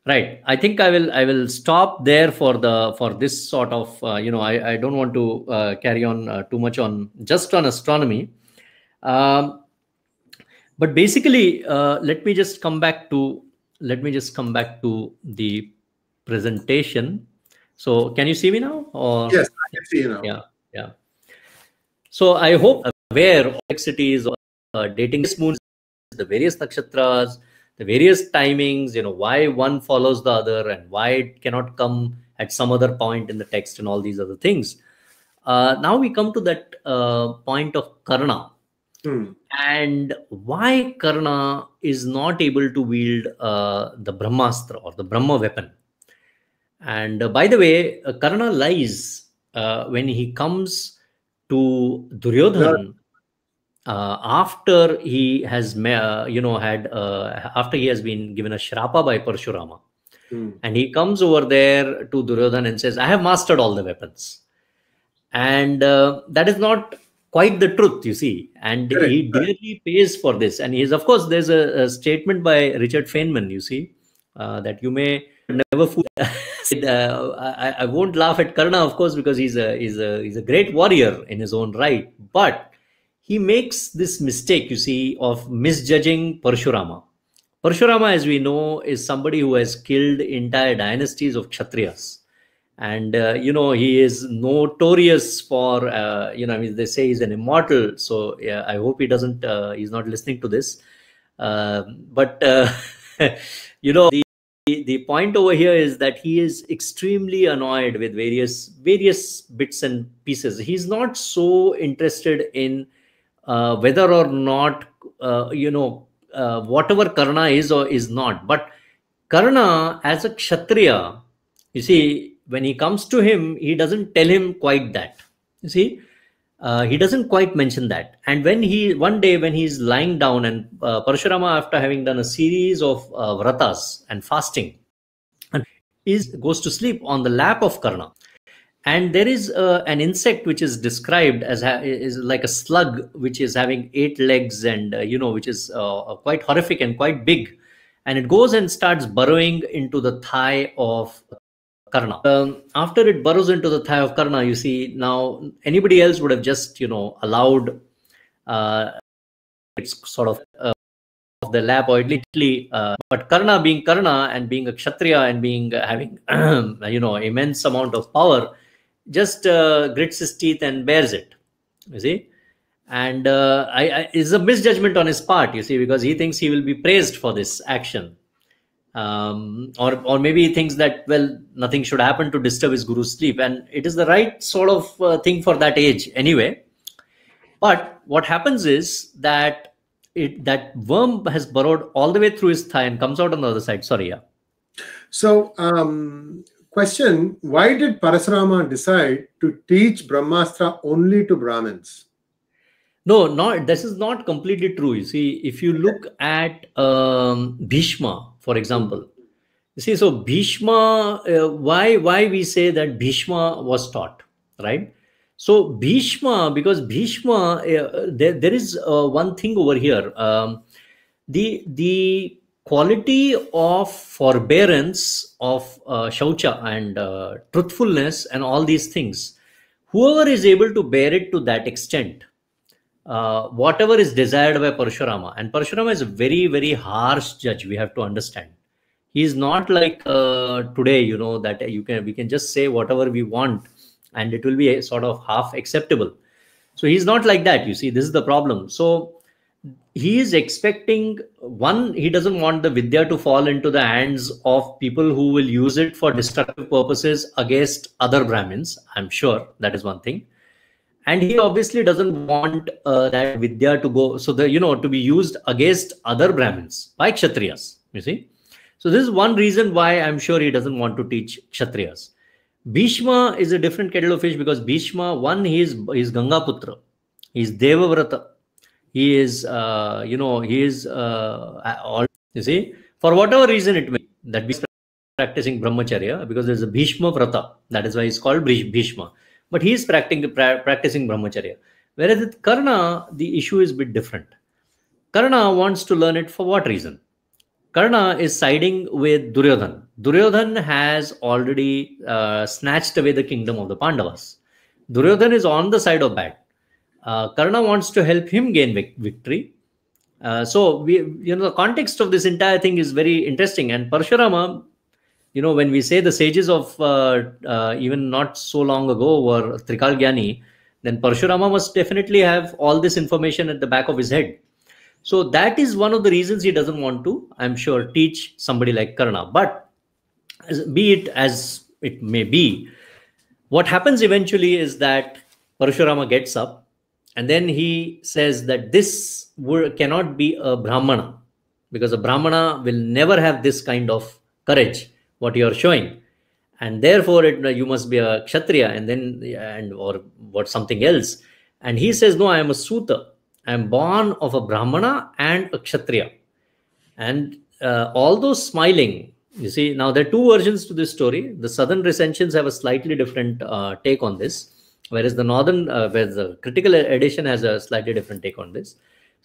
right. I think I will, I will stop there for the, for this sort of, uh, you know, I, I don't want to uh, carry on uh, too much on just on astronomy. Um, but basically, uh, let me just come back to, let me just come back to the presentation so can you see me now? Or yes, I can see you now. Yeah, yeah. So I hope aware of complexities of uh, dating moons, the various nakshatras, the various timings. You know why one follows the other and why it cannot come at some other point in the text and all these other things. Uh, now we come to that uh, point of karna hmm. and why karna is not able to wield uh, the brahmastra or the brahma weapon and uh, by the way, uh, Karna lies uh, when he comes to Duryodhan uh, after he has, uh, you know, had uh, after he has been given a shrapa by Parshurama, hmm. and he comes over there to Duryodhan and says, "I have mastered all the weapons," and that is not quite the truth, you see. And Correct. he dearly pays for this. And he is of course, there's a, a statement by Richard Feynman, you see, that you may never fool. uh, I, I, won't laugh at Karna, of course, because he's a he's a he's a great warrior in his own right. But he makes this mistake, you see, of misjudging Parshurama. Parshurama, as we know, is somebody who has killed entire dynasties of Kshatriyas. And uh, you know he is notorious for uh, you know I mean they say he's an immortal so yeah, I hope he doesn't uh, he's not listening to this uh, but uh, you know the the point over here is that he is extremely annoyed with various various bits and pieces he's not so interested in uh, whether or not uh, you know uh, whatever karna is or is not but karna as a kshatriya you see when he comes to him he doesn't tell him quite that you see uh, he doesn't quite mention that and when he one day when he's lying down and uh, after having done a series of uh, vratas and fasting and is goes to sleep on the lap of karna and there is uh, an insect which is described as is like a slug which is having eight legs and uh, you know which is uh, quite horrific and quite big and it goes and starts burrowing into the thigh of Karna. Um, after it burrows into the thigh of Karna, you see now anybody else would have just, you know, allowed uh, it's sort of uh, of the lap or literally, uh, but Karna being Karna and being a Kshatriya and being uh, having, you know, immense amount of power, just uh, grits his teeth and bears it. You see? And uh, I, I, it's a misjudgment on his part, you see, because he thinks he will be praised for this action um, or or maybe he thinks that well nothing should happen to disturb his guru's sleep and it is the right sort of uh, thing for that age anyway but what happens is that it that worm has burrowed all the way through his thigh and comes out on the other side sorry yeah so um, question why did parasrama decide to teach brahmastra only to brahmins no not this is not completely true you see if you look at um, bhishma for example. You see, so Bhishma, uh, why, why we say that Bhishma was taught, right? So Bhishma, because Bhishma, uh, there, there is uh, one thing over here. Um, the, the quality of forbearance, of uh, shaucha and uh, truthfulness and all these things, whoever is able to bear it to that extent, uh, whatever is desired by Parshurama, and Parshurama is a very, very harsh judge, we have to understand. He is not like uh, today, you know, that you can we can just say whatever we want and it will be sort of half acceptable. So he's not like that, you see, this is the problem. So he is expecting one, he doesn't want the Vidya to fall into the hands of people who will use it for destructive purposes against other Brahmins. I'm sure that is one thing and he obviously doesn't want uh, that vidya to go so the you know to be used against other brahmins by kshatriyas you see so this is one reason why i'm sure he doesn't want to teach kshatriyas bhishma is a different kettle of fish because bhishma one he is he's gangaputra he's devavrata he is uh, you know he is uh, all you see for whatever reason it may that is practicing brahmacharya because there's a bhishma vrata that is why he's called bhishma but he is practicing, practicing brahmacharya. Whereas with Karna, the issue is a bit different. Karna wants to learn it for what reason? Karna is siding with Duryodhan. Duryodhan has already uh, snatched away the kingdom of the Pandavas. Duryodhan is on the side of bad. Uh, Karna wants to help him gain vic victory. Uh, so we, you know, the context of this entire thing is very interesting. And Parshurama you know, when we say the sages of uh, uh, even not so long ago were Trikalgyani, then Parshurama must definitely have all this information at the back of his head. So that is one of the reasons he doesn't want to, I'm sure, teach somebody like Karna. But as, be it as it may be, what happens eventually is that Parshurama gets up and then he says that this cannot be a Brahmana because a Brahmana will never have this kind of courage what you are showing and therefore it, you must be a kshatriya and then and or what something else and he says no i am a suta i am born of a brahmana and a kshatriya and uh, although smiling you see now there are two versions to this story the southern recensions have a slightly different uh, take on this whereas the northern uh, where the critical edition has a slightly different take on this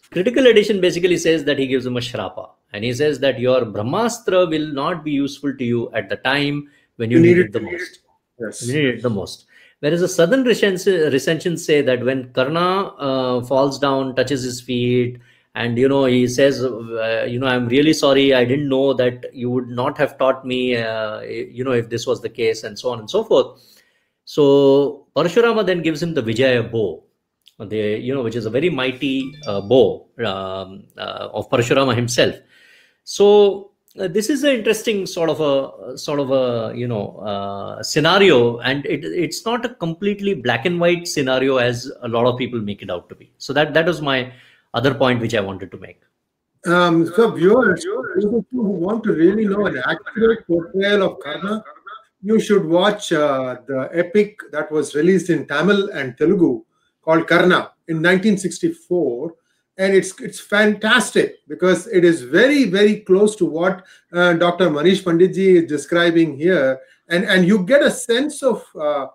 Critical edition basically says that he gives him a sharapa, and he says that your Brahmastra will not be useful to you at the time when you, you need, need, it the need most. It. Yes. You need it the most. Whereas the southern recensions say that when Karna uh, falls down, touches his feet, and you know he says, uh, you know, I'm really sorry, I didn't know that you would not have taught me, uh, you know, if this was the case, and so on and so forth. So Parashurama then gives him the Vijaya bow, the you know which is a very mighty uh, bow um, uh, of Parashurama himself. So uh, this is an interesting sort of a sort of a you know uh, scenario, and it it's not a completely black and white scenario as a lot of people make it out to be. So that that was my other point which I wanted to make. Um, so viewers, who want to really know an accurate portrayal of Karna, you should watch uh, the epic that was released in Tamil and Telugu called Karna in 1964. And it's it's fantastic because it is very very close to what uh, Dr. Manish Panditji is describing here, and and you get a sense of uh,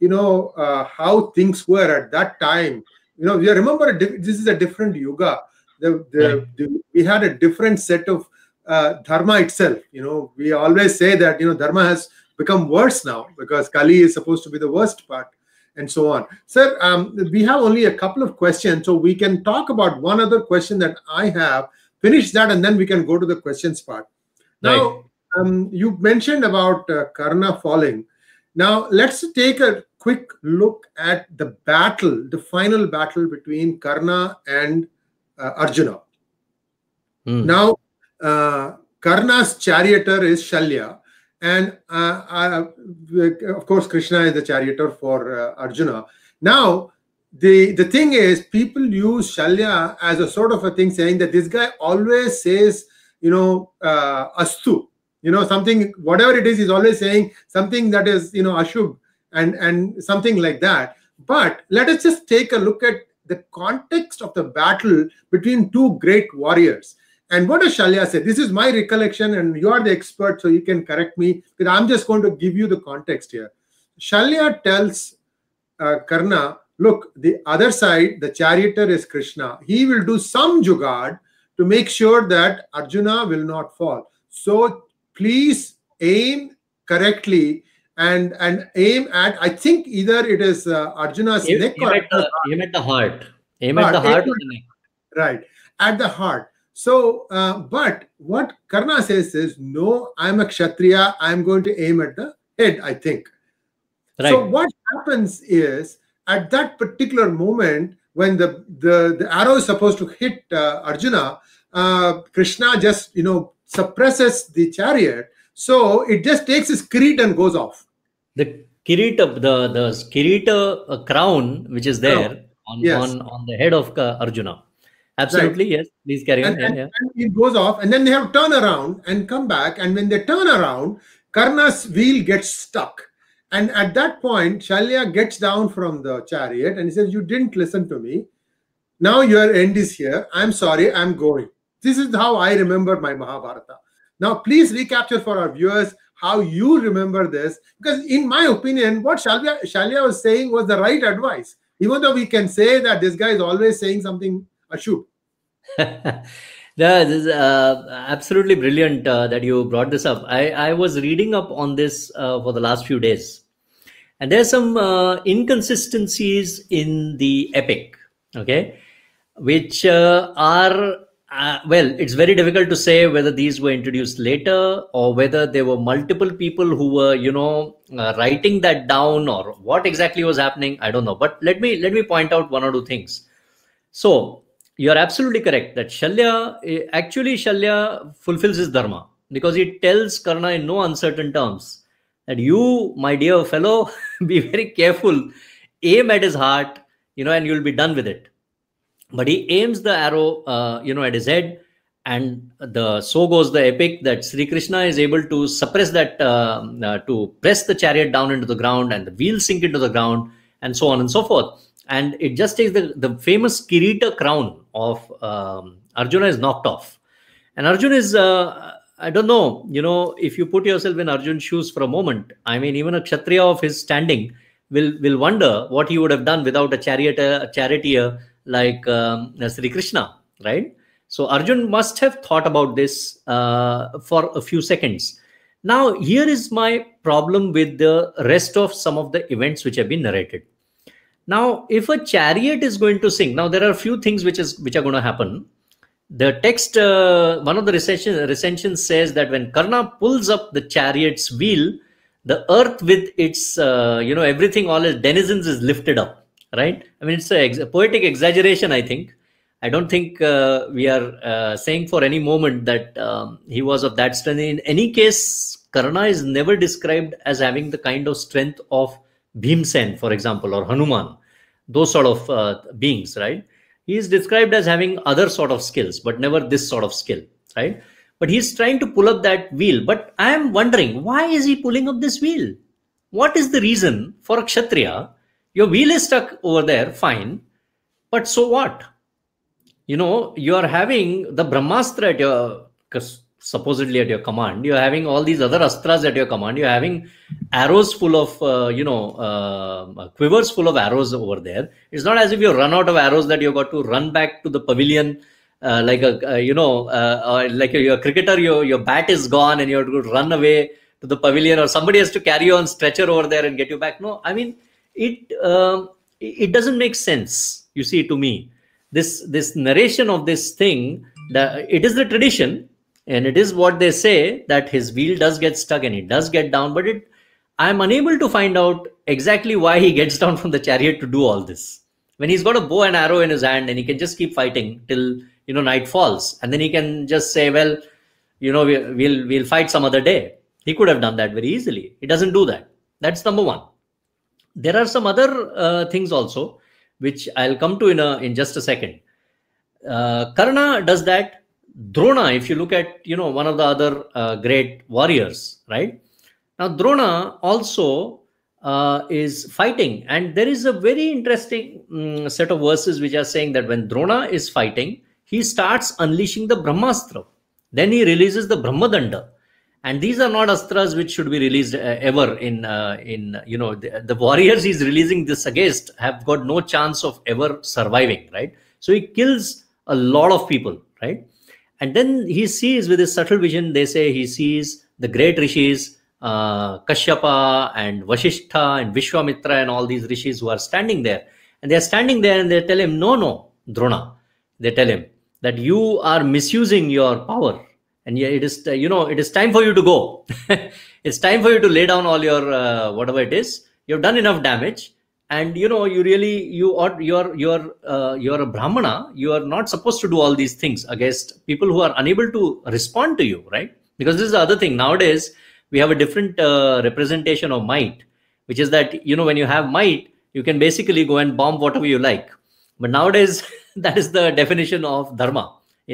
you know uh, how things were at that time. You know, you remember this is a different yoga. The, the, the, we had a different set of uh, dharma itself. You know, we always say that you know dharma has become worse now because Kali is supposed to be the worst part and so on. Sir, um, we have only a couple of questions, so we can talk about one other question that I have. Finish that, and then we can go to the questions part. Now, um, you mentioned about uh, Karna falling. Now, let's take a quick look at the battle, the final battle between Karna and uh, Arjuna. Mm. Now, uh, Karna's charioteer is Shalya, and uh, I, of course, Krishna is the charioteer for uh, Arjuna. Now, the, the thing is, people use Shalya as a sort of a thing saying that this guy always says, you know, uh, Astu, you know, something, whatever it is, he's always saying something that is, you know, Ashub and, and something like that. But let us just take a look at the context of the battle between two great warriors. And what does Shalya say? This is my recollection, and you are the expert, so you can correct me, because I'm just going to give you the context here. Shalya tells uh, Karna, look, the other side, the charioteer is Krishna. He will do some jugad to make sure that Arjuna will not fall. So please aim correctly and and aim at. I think either it is uh, Arjuna's aim, neck aim or at the, aim at the heart. Aim heart. at the heart, right at the heart. So, uh, but what Karna says is, no, I'm a Kshatriya, I'm going to aim at the head, I think. Right. So, what happens is, at that particular moment, when the, the, the arrow is supposed to hit uh, Arjuna, uh, Krishna just, you know, suppresses the chariot. So, it just takes his kirit and goes off. The kirit of the, the kirita uh, crown, which is there crown. on, yes. on, on the head of uh, Arjuna Absolutely, right. yes. Please carry and, on. And, yeah, yeah. it goes off, and then they have turn around and come back. And when they turn around, Karna's wheel gets stuck. And at that point, Shalya gets down from the chariot and he says, You didn't listen to me. Now your end is here. I'm sorry, I'm going. This is how I remember my Mahabharata. Now, please recapture for our viewers how you remember this. Because, in my opinion, what Shalya, Shalya was saying was the right advice. Even though we can say that this guy is always saying something Ashub. no, this is uh, absolutely brilliant uh, that you brought this up. I, I was reading up on this uh, for the last few days, and there's some uh, inconsistencies in the epic, okay, which uh, are uh, well, it's very difficult to say whether these were introduced later or whether there were multiple people who were, you know, writing that down or what exactly was happening. I don't know. But let me let me point out one or two things. So you are absolutely correct that Shalya eh, actually Shalya fulfills his dharma because he tells Karna in no uncertain terms that you, my dear fellow, be very careful, aim at his heart, you know, and you'll be done with it. But he aims the arrow, uh, you know, at his head, and the so goes the epic that Sri Krishna is able to suppress that uh, uh, to press the chariot down into the ground and the wheels sink into the ground and so on and so forth and it just takes the, the famous Kirita crown of um, Arjuna is knocked off. And Arjuna is, uh, I don't know, you know, if you put yourself in Arjun's shoes for a moment, I mean, even a Kshatriya of his standing will, will wonder what he would have done without a charioteer, a charioteer like um, Sri Krishna, right? So Arjun must have thought about this uh, for a few seconds. Now, here is my problem with the rest of some of the events which have been narrated. Now, if a chariot is going to sing, now there are a few things which is which are going to happen. The text, uh, one of the recensions recension says that when Karna pulls up the chariot's wheel, the earth with its, uh, you know, everything, all its denizens is lifted up, right? I mean, it's a, ex a poetic exaggeration, I think. I don't think uh, we are uh, saying for any moment that um, he was of that strength. In any case, Karna is never described as having the kind of strength of Bhimsen, for example, or Hanuman, those sort of uh, beings, right? He is described as having other sort of skills, but never this sort of skill, right? But he's trying to pull up that wheel. But I am wondering, why is he pulling up this wheel? What is the reason for a Kshatriya? Your wheel is stuck over there, fine, but so what? You know, you are having the Brahmastra at your supposedly at your command you're having all these other astras at your command you're having arrows full of uh, you know uh, uh quivers full of arrows over there it's not as if you run out of arrows that you've got to run back to the pavilion uh, like a uh, you know uh, like a, your cricketer your your bat is gone and you have to run away to the pavilion or somebody has to carry you on stretcher over there and get you back no i mean it um, it doesn't make sense you see to me this this narration of this thing that it is the tradition and it is what they say that his wheel does get stuck and he does get down but it i'm unable to find out exactly why he gets down from the chariot to do all this when he's got a bow and arrow in his hand and he can just keep fighting till you know night falls and then he can just say well you know we, we'll we'll fight some other day he could have done that very easily he doesn't do that that's number one there are some other uh, things also which i'll come to in a in just a second uh, karna does that Drona, if you look at, you know, one of the other uh, great warriors, right? Now, Drona also uh, is fighting. And there is a very interesting um, set of verses which are saying that when Drona is fighting, he starts unleashing the Brahmastra. Then he releases the Brahmadanda. And these are not astras which should be released uh, ever in, uh, in you know, the, the warriors he's releasing this against have got no chance of ever surviving, right? So he kills a lot of people, right? And then he sees with his subtle vision, they say he sees the great rishis, uh, Kashyapa and Vashishta and Vishwamitra and all these rishis who are standing there. And they are standing there and they tell him, No, no, Drona. They tell him that you are misusing your power. And it is, uh, you know, it is time for you to go. it's time for you to lay down all your uh, whatever it is. You've done enough damage and you know you really you are you're you're uh, you're a brahmana you are not supposed to do all these things against people who are unable to respond to you right because this is the other thing nowadays we have a different uh, representation of might which is that you know when you have might you can basically go and bomb whatever you like but nowadays that is the definition of dharma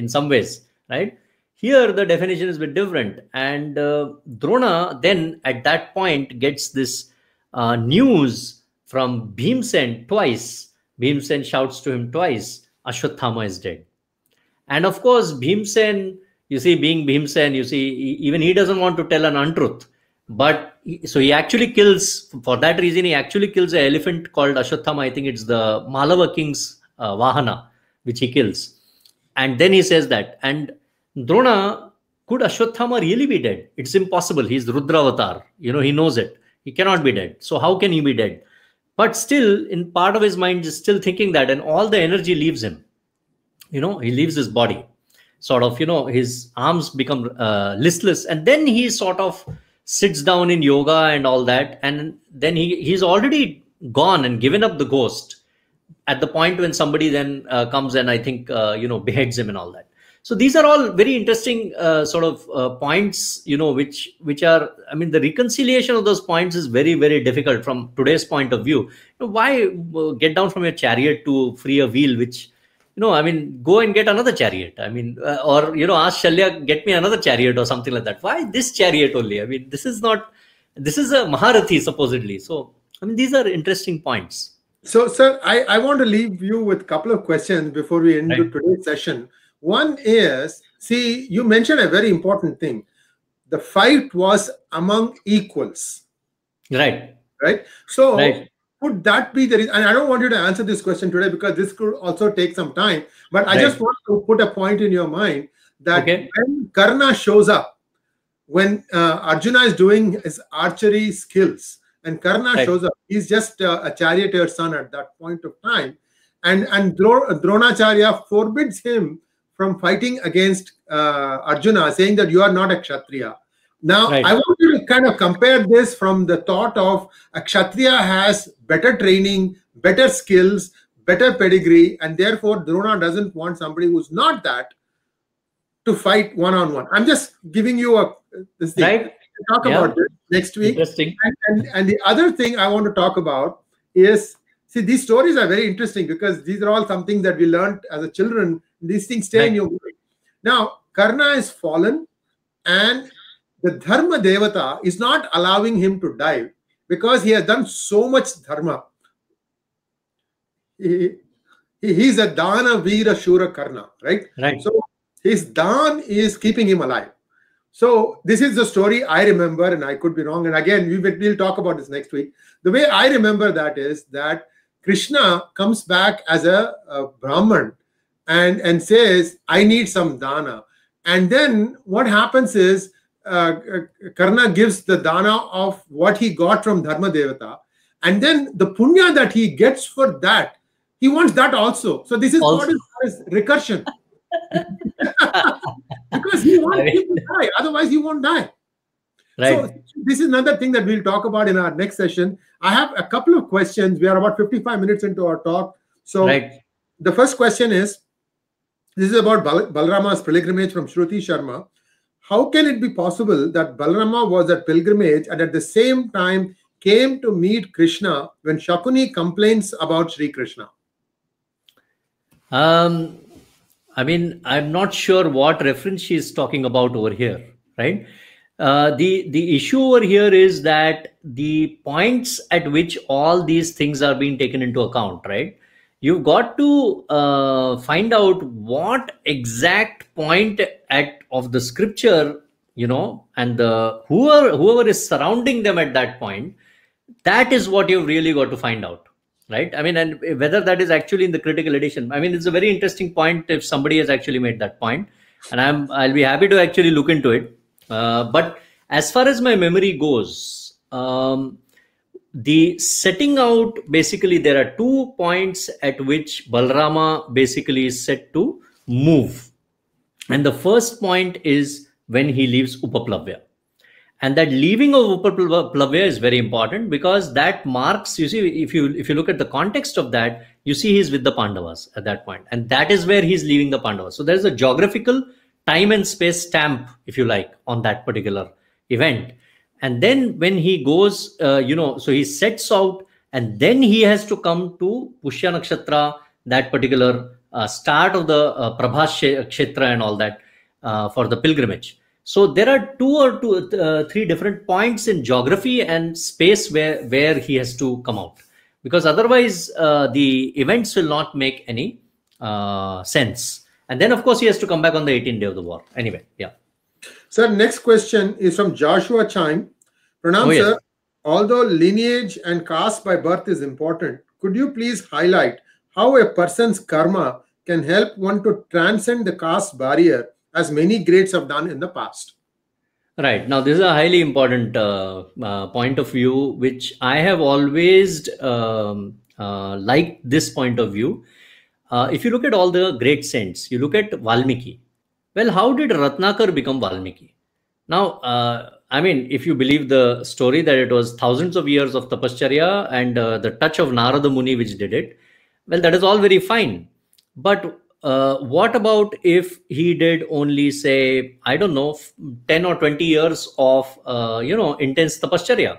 in some ways right here the definition is a bit different and uh, drona then at that point gets this uh, news from Bhimsen twice. Bhimsen shouts to him twice, Ashwatthama is dead. And of course, Bhimsen, you see, being Bhimsen, you see, even he doesn't want to tell an untruth. But so he actually kills, for that reason, he actually kills an elephant called Ashwatthama. I think it's the Malava king's uh, Vahana, which he kills. And then he says that. And Drona, could Ashwatthama really be dead? It's impossible. He's Rudravatar. You know, he knows it. He cannot be dead. So how can he be dead? but still in part of his mind is still thinking that and all the energy leaves him you know he leaves his body sort of you know his arms become uh, listless and then he sort of sits down in yoga and all that and then he he's already gone and given up the ghost at the point when somebody then uh, comes and i think uh, you know beheads him and all that so these are all very interesting uh, sort of uh, points you know which which are i mean the reconciliation of those points is very very difficult from today's point of view you know, why uh, get down from your chariot to free a wheel which you know i mean go and get another chariot i mean uh, or you know ask shalya get me another chariot or something like that why this chariot only i mean this is not this is a maharathi supposedly so i mean these are interesting points so sir i i want to leave you with a couple of questions before we end right. today's session one is, see, you mentioned a very important thing. The fight was among equals. Right. Right. So right. would that be the reason? And I don't want you to answer this question today because this could also take some time. But right. I just want to put a point in your mind that okay. when Karna shows up, when uh, Arjuna is doing his archery skills, and Karna right. shows up, he's just uh, a charioteer's son at that point of time, and and Dro- Dronacharya forbids him from fighting against uh, Arjuna, saying that you are not a Kshatriya. Now, right. I want you to kind of compare this from the thought of a Kshatriya has better training, better skills, better pedigree, and therefore Drona doesn't want somebody who's not that to fight one on one. I'm just giving you a this thing. Right. We'll talk yeah. about this next week. Interesting. And, and, and the other thing I want to talk about is see these stories are very interesting because these are all some things that we learned as a children these things stay right. in your mind now karna is fallen and the dharma devata is not allowing him to die because he has done so much dharma he, he, he's a dana veera shura karna right right so his dan is keeping him alive so this is the story I remember, and I could be wrong. And again, we will, we'll talk about this next week. The way I remember that is that Krishna comes back as a, a Brahman and, and says, I need some dana. And then what happens is uh, Karna gives the dana of what he got from Dharma Devata. And then the punya that he gets for that, he wants that also. So this is also. what is, recursion. because he wants I to die, otherwise he won't die. Right. So this is another thing that we'll talk about in our next session. I have a couple of questions. We are about 55 minutes into our talk. So right. the first question is, this is about Bal- Balarama's pilgrimage from Shruti Sharma. How can it be possible that Balarama was at pilgrimage and at the same time came to meet Krishna when Shakuni complains about Sri Krishna? Um, I mean, I'm not sure what reference she is talking about over here, right? Uh, the the issue over here is that the points at which all these things are being taken into account right you've got to uh, find out what exact point at of the scripture you know and the whoever whoever is surrounding them at that point that is what you've really got to find out right i mean and whether that is actually in the critical edition i mean it's a very interesting point if somebody has actually made that point and i'm i'll be happy to actually look into it uh, but as far as my memory goes, um, the setting out basically there are two points at which Balrama basically is set to move. And the first point is when he leaves Upaplavya. And that leaving of Upaplavya is very important because that marks, you see, if you if you look at the context of that, you see he's with the Pandavas at that point. And that is where he's leaving the Pandavas. So there's a geographical time and space stamp, if you like, on that particular event. And then when he goes, uh, you know, so he sets out and then he has to come to Pushya Nakshatra, that particular uh, start of the uh, Prabhas Kshetra and all that uh, for the pilgrimage. So there are two or two, uh, three different points in geography and space where, where he has to come out. Because otherwise, uh, the events will not make any uh, sense. And then, of course, he has to come back on the 18th day of the war. Anyway, yeah. Sir, next question is from Joshua Chime. Pranam, oh, yes. sir, although lineage and caste by birth is important, could you please highlight how a person's karma can help one to transcend the caste barrier as many greats have done in the past? Right. Now, this is a highly important uh, uh, point of view, which I have always um, uh, liked this point of view uh, if you look at all the great saints, you look at Valmiki. Well, how did Ratnakar become Valmiki? Now, uh, I mean, if you believe the story that it was thousands of years of tapascharya and uh, the touch of Narada Muni which did it, well, that is all very fine. But uh, what about if he did only say, I don't know, 10 or 20 years of, uh, you know, intense tapascharya,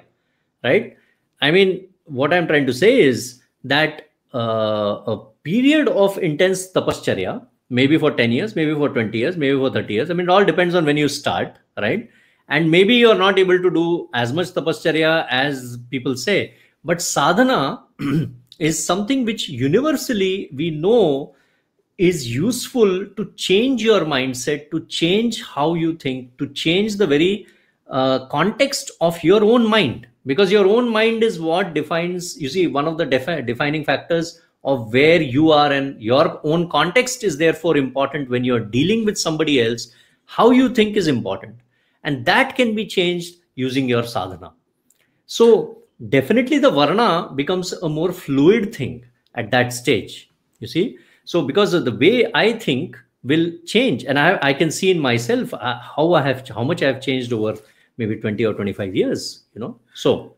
right? I mean, what I'm trying to say is that uh, a period of intense tapascharya, maybe for 10 years, maybe for 20 years, maybe for 30 years. I mean, it all depends on when you start, right? And maybe you're not able to do as much tapascharya as people say. But sadhana is something which universally we know is useful to change your mindset, to change how you think, to change the very uh, context of your own mind because your own mind is what defines you see one of the defi- defining factors of where you are and your own context is therefore important when you're dealing with somebody else how you think is important and that can be changed using your sadhana so definitely the varna becomes a more fluid thing at that stage you see so because of the way i think will change and i, I can see in myself uh, how i have how much i have changed over maybe 20 or 25 years you know so,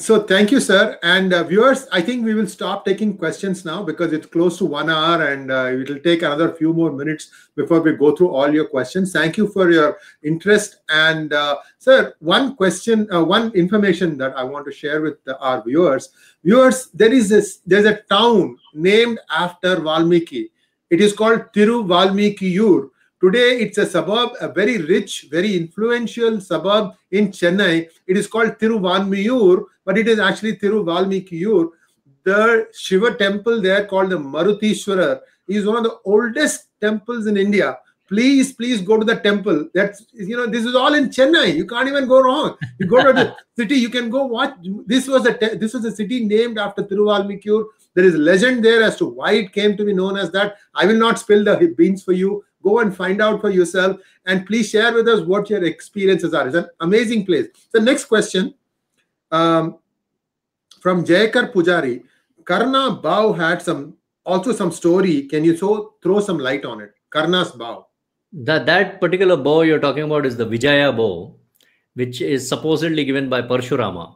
so thank you, sir. And uh, viewers, I think we will stop taking questions now because it's close to one hour and uh, it will take another few more minutes before we go through all your questions. Thank you for your interest. And uh, sir, one question, uh, one information that I want to share with our viewers. Viewers, there is this, there's a town named after Valmiki. It is called Tiruvalmikiyur. Today, it's a suburb, a very rich, very influential suburb in Chennai. It is called Tiruvanmiyur, but it is actually Tiruvalmikiyur. The Shiva temple there called the Marutishwarar is one of the oldest temples in India. Please, please go to the temple. That's you know, this is all in Chennai. You can't even go wrong. You go to the city, you can go watch. This was a te- this was a city named after Tiruvalmikiyur. There is legend there as to why it came to be known as that. I will not spill the beans for you Go and find out for yourself and please share with us what your experiences are. It's an amazing place. The next question um, from Jaykar Pujari Karna Bao had some also some story. Can you so throw some light on it? Karna's Bao. That, that particular bow you're talking about is the Vijaya bow, which is supposedly given by Parshurama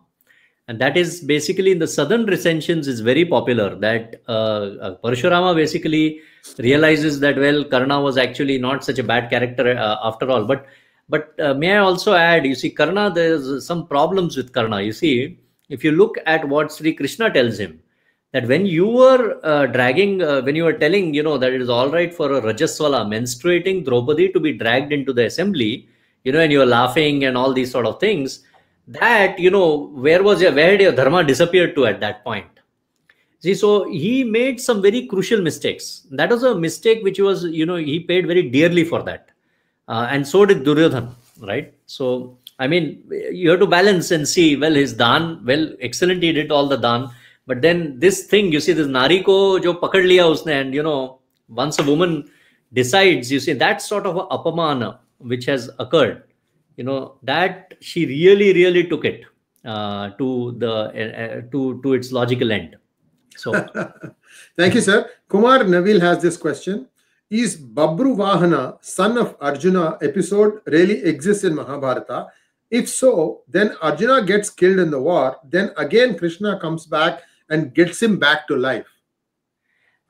and that is basically in the southern recensions is very popular that uh, uh parshurama basically realizes that well karna was actually not such a bad character uh, after all but but uh, may i also add you see karna there's some problems with karna you see if you look at what sri krishna tells him that when you were uh, dragging uh, when you were telling you know that it is all right for a rajaswala menstruating draupadi to be dragged into the assembly you know and you were laughing and all these sort of things that you know where was your where did your dharma disappeared to at that point See, so he made some very crucial mistakes. That was a mistake which was, you know, he paid very dearly for that. Uh, and so did Duryodhan, right? So, I mean, you have to balance and see, well, his dan, well, excellent, he did all the dan. But then this thing, you see, this nari ko jo pakad liya usne, and you know, once a woman decides, you see, that sort of a apamana which has occurred, you know, that she really, really took it uh, to the uh, uh to to its logical end. So, thank you, sir. Kumar Navil has this question. Is Babru Vahana, son of Arjuna, episode really exists in Mahabharata? If so, then Arjuna gets killed in the war. Then again, Krishna comes back and gets him back to life.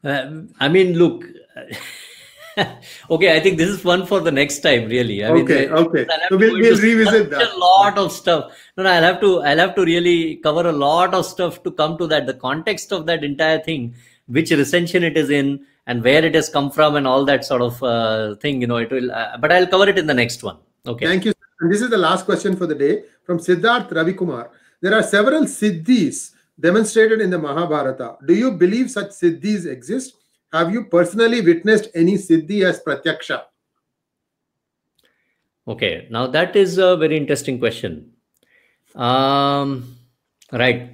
Uh, I mean, look, okay, I think this is one for the next time, really. I okay, mean, okay. So we'll, we'll revisit that. A lot of stuff. No, no, I'll have to. I'll have to really cover a lot of stuff to come to that. The context of that entire thing, which recension it is in, and where it has come from, and all that sort of uh, thing. You know, it will. Uh, but I'll cover it in the next one. Okay. Thank you. And this is the last question for the day from Siddharth Ravikumar. There are several siddhis demonstrated in the Mahabharata. Do you believe such siddhis exist? Have you personally witnessed any siddhi as pratyaksha? Okay, now that is a very interesting question. Um, right.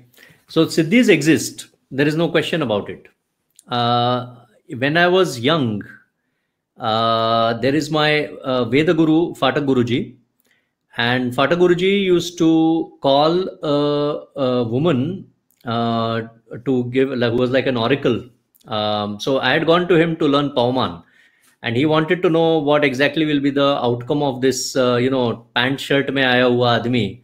So siddhis exist. There is no question about it. Uh, when I was young, uh, there is my uh, Veda Guru, Fata Guruji. And Fata Guruji used to call a, a woman uh, to give, who was like an oracle um, so I had gone to him to learn Pauman, and he wanted to know what exactly will be the outcome of this, uh, you know, pant shirt mein aaya hua admi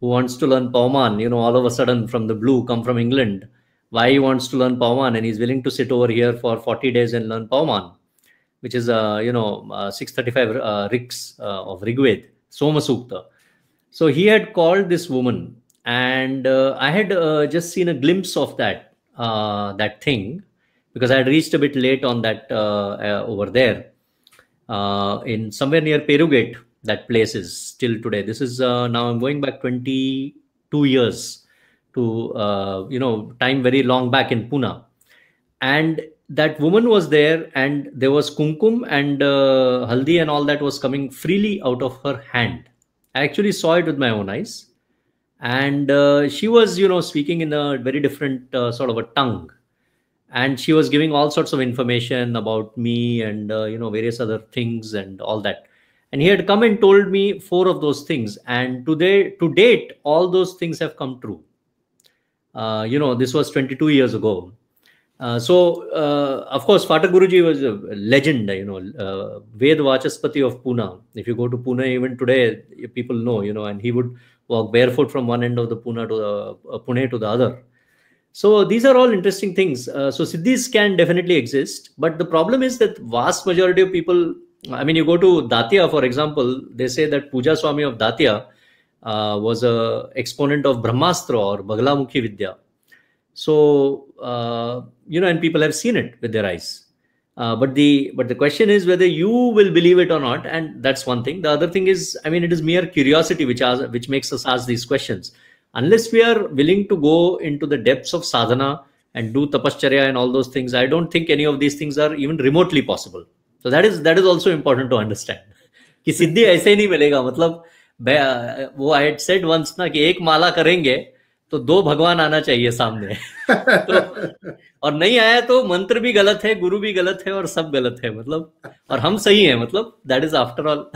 who wants to learn Pauman, you know, all of a sudden from the blue, come from England, why he wants to learn Pauman, and he's willing to sit over here for 40 days and learn Pauman, which is, uh, you know, uh, 635 uh, Riks uh, of Rigved, Soma Sukta. So he had called this woman, and uh, I had uh, just seen a glimpse of that uh, that thing because I had reached a bit late on that uh, uh, over there uh, in somewhere near Perugate. That place is still today. This is now I'm going back 22 years to you know time very long back in Pune, and that woman was there and there was kumkum and uh, haldi and all that was coming freely out of her hand i actually saw it with my own eyes and uh, she was you know speaking in a very different uh, sort of a tongue and she was giving all sorts of information about me and uh, you know various other things and all that and he had come and told me four of those things and today to date all those things have come true uh, you know this was 22 years ago uh, so uh, of course Fatah Guruji was a legend, you know, uh, Ved Vachaspati of Pune. If you go to Pune even today, people know, you know, and he would walk barefoot from one end of the Pune to the uh, Pune to the other so these are all interesting things. Uh, so siddhis can definitely exist, but the problem is that vast majority of people. I mean, you go to Datya, for example, they say that Puja Swami of Datya uh, was a exponent of Brahmastra or Bhagalamukhi Vidya. So uh, you know, and people have seen it with their eyes. Uh, but the but the question is whether you will believe it or not, and that's one thing. The other thing is, I mean, it is mere curiosity which asks, which makes us ask these questions. unless we are willing to go into the depths of sadhana and do tapascharya and all those things i don't think any of these things are even remotely possible so that is that is also important to understand ki siddhi aise nahi milega matlab मतलब वो I said once ना कि एक माला करेंगे तो दो भगवान आना चाहिए सामने तो, और नहीं आया तो मंत्र भी गलत है गुरु भी गलत है और सब गलत है मतलब और हम सही है मतलब that is after all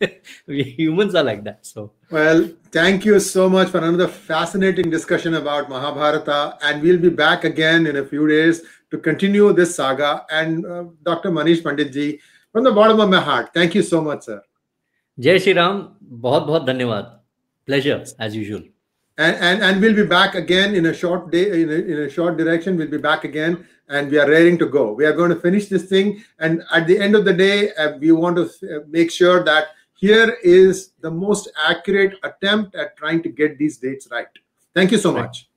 humans are like that. So well, thank you so much for another fascinating discussion about Mahabharata, and we'll be back again in a few days to continue this saga. And uh, Dr. Manish Panditji, from the bottom of my heart, thank you so much, sir. Jai Shri Ram, बहुत बहुत धन्यवाद. Pleasure as usual. And, and and we'll be back again in a short day in a, in a short direction. We'll be back again and we are raring to go. We are going to finish this thing. And at the end of the day, uh, we want to uh, make sure that here is the most accurate attempt at trying to get these dates right. Thank you so much.